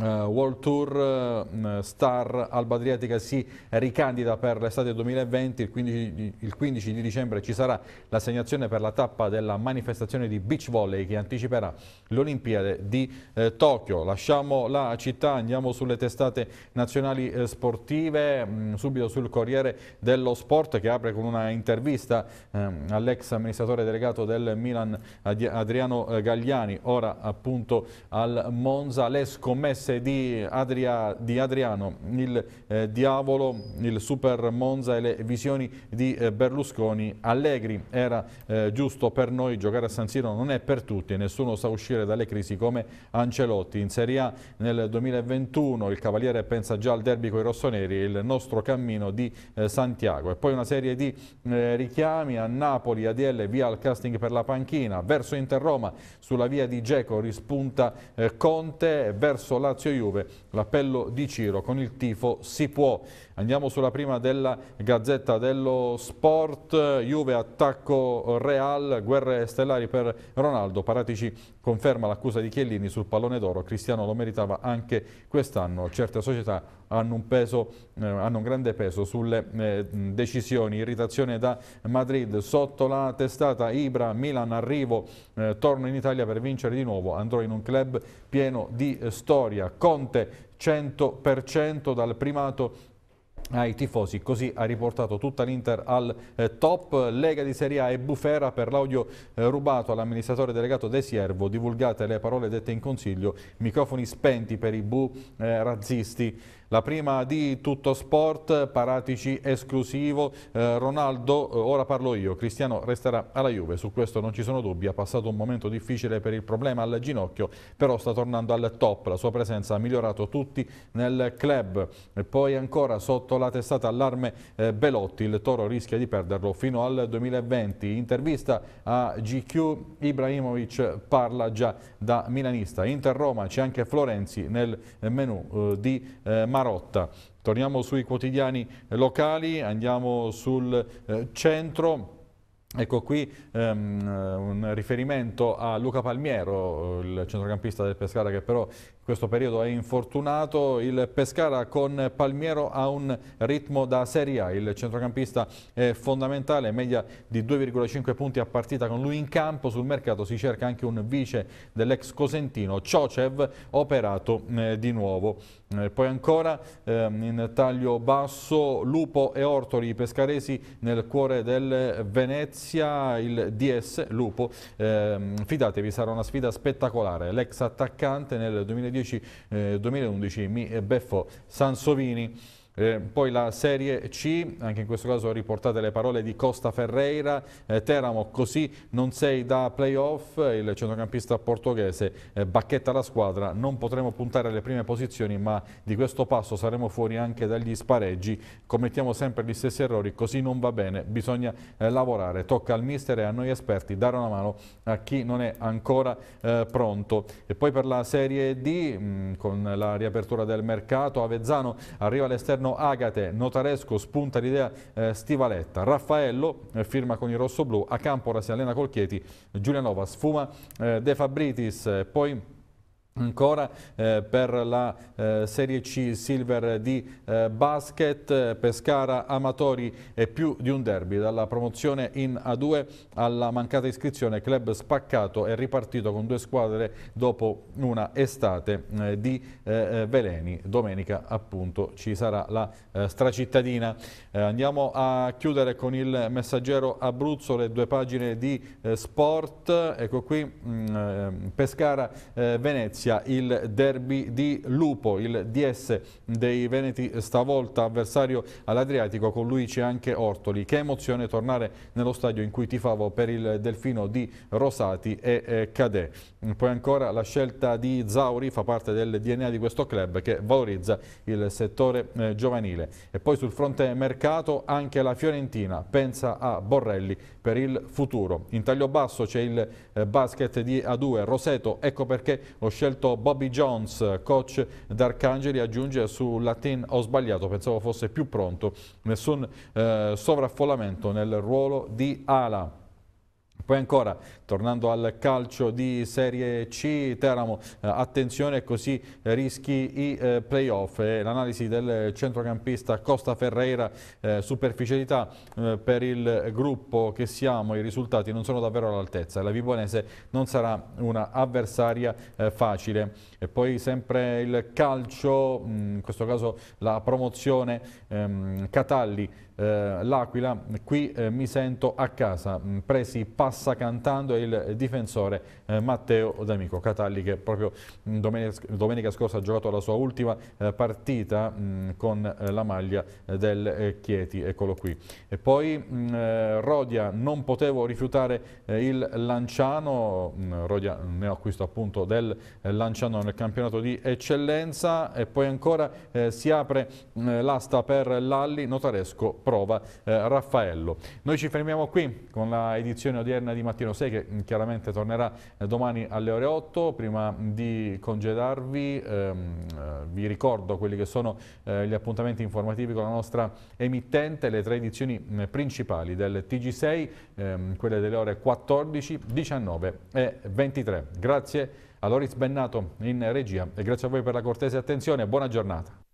eh, World Tour eh, mm, Star Alba Adriatica si ricandida per l'estate 2020, il 15, di, il 15, di dicembre ci sarà l'assegnazione per la tappa della manifestazione di beach volley che anticiperà l'Olimpiade di eh, Tokyo. Lasciamo la città, andiamo sulle testate nazionali eh, sportive, mh, mm, subito sul Corriere dello Sport che apre con una intervista eh, all'ex amministratore delegato del Milan Adriano eh, Gagliani, ora appunto al Monza, le scommesse statunitense di, Adria, di Adriano, il eh, diavolo, il super Monza e le visioni di eh, Berlusconi Allegri. Era eh, giusto per noi giocare a San Siro, non è per tutti, nessuno sa uscire dalle crisi come Ancelotti. In Serie A nel 2021 il Cavaliere pensa già al derby con i rossoneri, il nostro cammino di eh, Santiago. E poi una serie di eh, richiami a Napoli, ADL via al casting per la panchina, verso Inter Roma sulla via di Geco rispunta eh, Conte, verso la Lazio-Juve. L'appello di Ciro con il tifo si può. Andiamo sulla prima della Gazzetta dello Sport, Juve attacco Real, guerre stellari per Ronaldo, Paratici conferma l'accusa di Chiellini sul pallone d'oro, Cristiano lo meritava anche quest'anno, certe società hanno un, peso, eh, hanno un grande peso sulle eh, decisioni, irritazione da Madrid, sotto la testata Ibra, Milan arrivo, eh, torno in Italia per vincere di nuovo, andrò in un club pieno di storia, Conte 100% dal primato ai tifosi. Così ha riportato tutta l'Inter al eh, top. Lega di Serie A e Bufera per l'audio eh, rubato all'amministratore delegato De Siervo. Divulgate le parole dette in consiglio. Microfoni spenti per i bu eh, razzisti. La prima di Tutto Sport, Paratici esclusivo, eh, Ronaldo, eh, ora parlo io, Cristiano resterà alla Juve, su questo non ci sono dubbi, ha passato un momento difficile per il problema al ginocchio, però sta tornando al top, la sua presenza ha migliorato tutti nel club. E poi ancora sotto la testata allarme eh, Belotti, il Toro rischia di perderlo fino al 2020. Intervista a GQ, Ibrahimovic parla già da milanista. Inter Roma c'è anche Florenzi nel eh, menù eh, di eh, Marotta. Torniamo sui quotidiani locali, andiamo sul eh, centro. Ecco qui um, un riferimento a Luca Palmiero, il centrocampista del Pescara che però in questo periodo è infortunato. Il Pescara con Palmiero ha un ritmo da Serie A, il centrocampista è fondamentale, media di 2,5 punti a partita con lui in campo. Sul mercato si cerca anche un vice dell'ex Cosentino, Ciocev, operato eh, di nuovo. Eh, poi ancora ehm, in taglio basso Lupo e Ortori, i pescaresi nel cuore del Venezia, il DS Lupo. Ehm, fidatevi, sarà una sfida spettacolare. L'ex attaccante nel 2010-2011 eh, mi eh, beffò Sansovini. Eh, poi la Serie C, anche in questo caso riportate le parole di Costa Ferreira, eh, Teramo così non sei da playoff, il centrocampista portoghese eh, bacchetta la squadra, non potremo puntare alle prime posizioni ma di questo passo saremo fuori anche dagli spareggi, commettiamo sempre gli stessi errori, così non va bene, bisogna eh, lavorare, tocca al mister e a noi esperti dare una mano a chi non è ancora eh, pronto. E poi per la Serie D, mh, mm, con la riapertura del mercato, Avezzano arriva all'esterno Milano Agate, Notaresco spunta l'idea eh, Stivaletta, Raffaello eh, firma con i rossoblù, a Campora si allena col Giulianova sfuma eh, De Fabritis, eh, poi Ancora eh, per la eh, Serie C Silver di eh, basket, Pescara Amatori e più di un derby. Dalla promozione in A2 alla mancata iscrizione, club spaccato e ripartito con due squadre dopo una estate eh, di eh, eh, veleni. Domenica appunto ci sarà la stracittadina. andiamo a chiudere con il messaggero Abruzzo, le due pagine di sport. Ecco qui mh, mm, Pescara Venezia inizia il derby di Lupo, il DS dei Veneti stavolta avversario all'Adriatico, con lui c'è anche Ortoli. Che emozione tornare nello stadio in cui tifavo per il Delfino di Rosati e eh, Cadè. Poi ancora la scelta di Zauri fa parte del DNA di questo club che valorizza il settore eh, giovanile. E poi sul fronte mercato anche la Fiorentina pensa a Borrelli per il futuro. In taglio basso c'è il eh, basket di A2, Roseto, ecco perché ho scelto scelto Bobby Jones, coach d'Arcangeli, aggiunge su Latin ho sbagliato, pensavo fosse più pronto, nessun eh, sovraffollamento nel ruolo di ala. Poi ancora, tornando al calcio di Serie C, Teramo, eh, attenzione così rischi i eh, playoff. L'analisi del centrocampista Costa Ferreira, eh, superficialità per il gruppo che siamo, i risultati non sono davvero all'altezza. La Vibonese non sarà una avversaria facile. E poi sempre il calcio, mm, in questo caso la promozione ehm, Catalli, eh, l'Aquila, qui eh, mi sento a casa, mm, presi passa cantando il difensore eh, Matteo D'Amico Catalli che proprio mh, mm, domenica, domenica, scorsa ha giocato la sua ultima eh, partita mh, mm, con eh, la maglia del Chieti, eccolo qui. E poi mh, Rodia, non potevo rifiutare il Lanciano, Rodia ne ho acquisto appunto del Lanciano nel campionato di eccellenza e poi ancora si apre l'asta per l'Alli Notaresco prova eh, Raffaello. Noi ci fermiamo qui con la edizione odierna di Mattino 6 che mm, chiaramente tornerà eh, domani alle ore 8. Prima di congedarvi ehm, eh, vi ricordo quelli che sono eh, gli appuntamenti informativi con la nostra emittente, le tre edizioni mm, principali del TG6, ehm, quelle delle ore 14, 19 e 23. Grazie a Loris Bennato in regia e grazie a voi per la cortese attenzione. Buona giornata.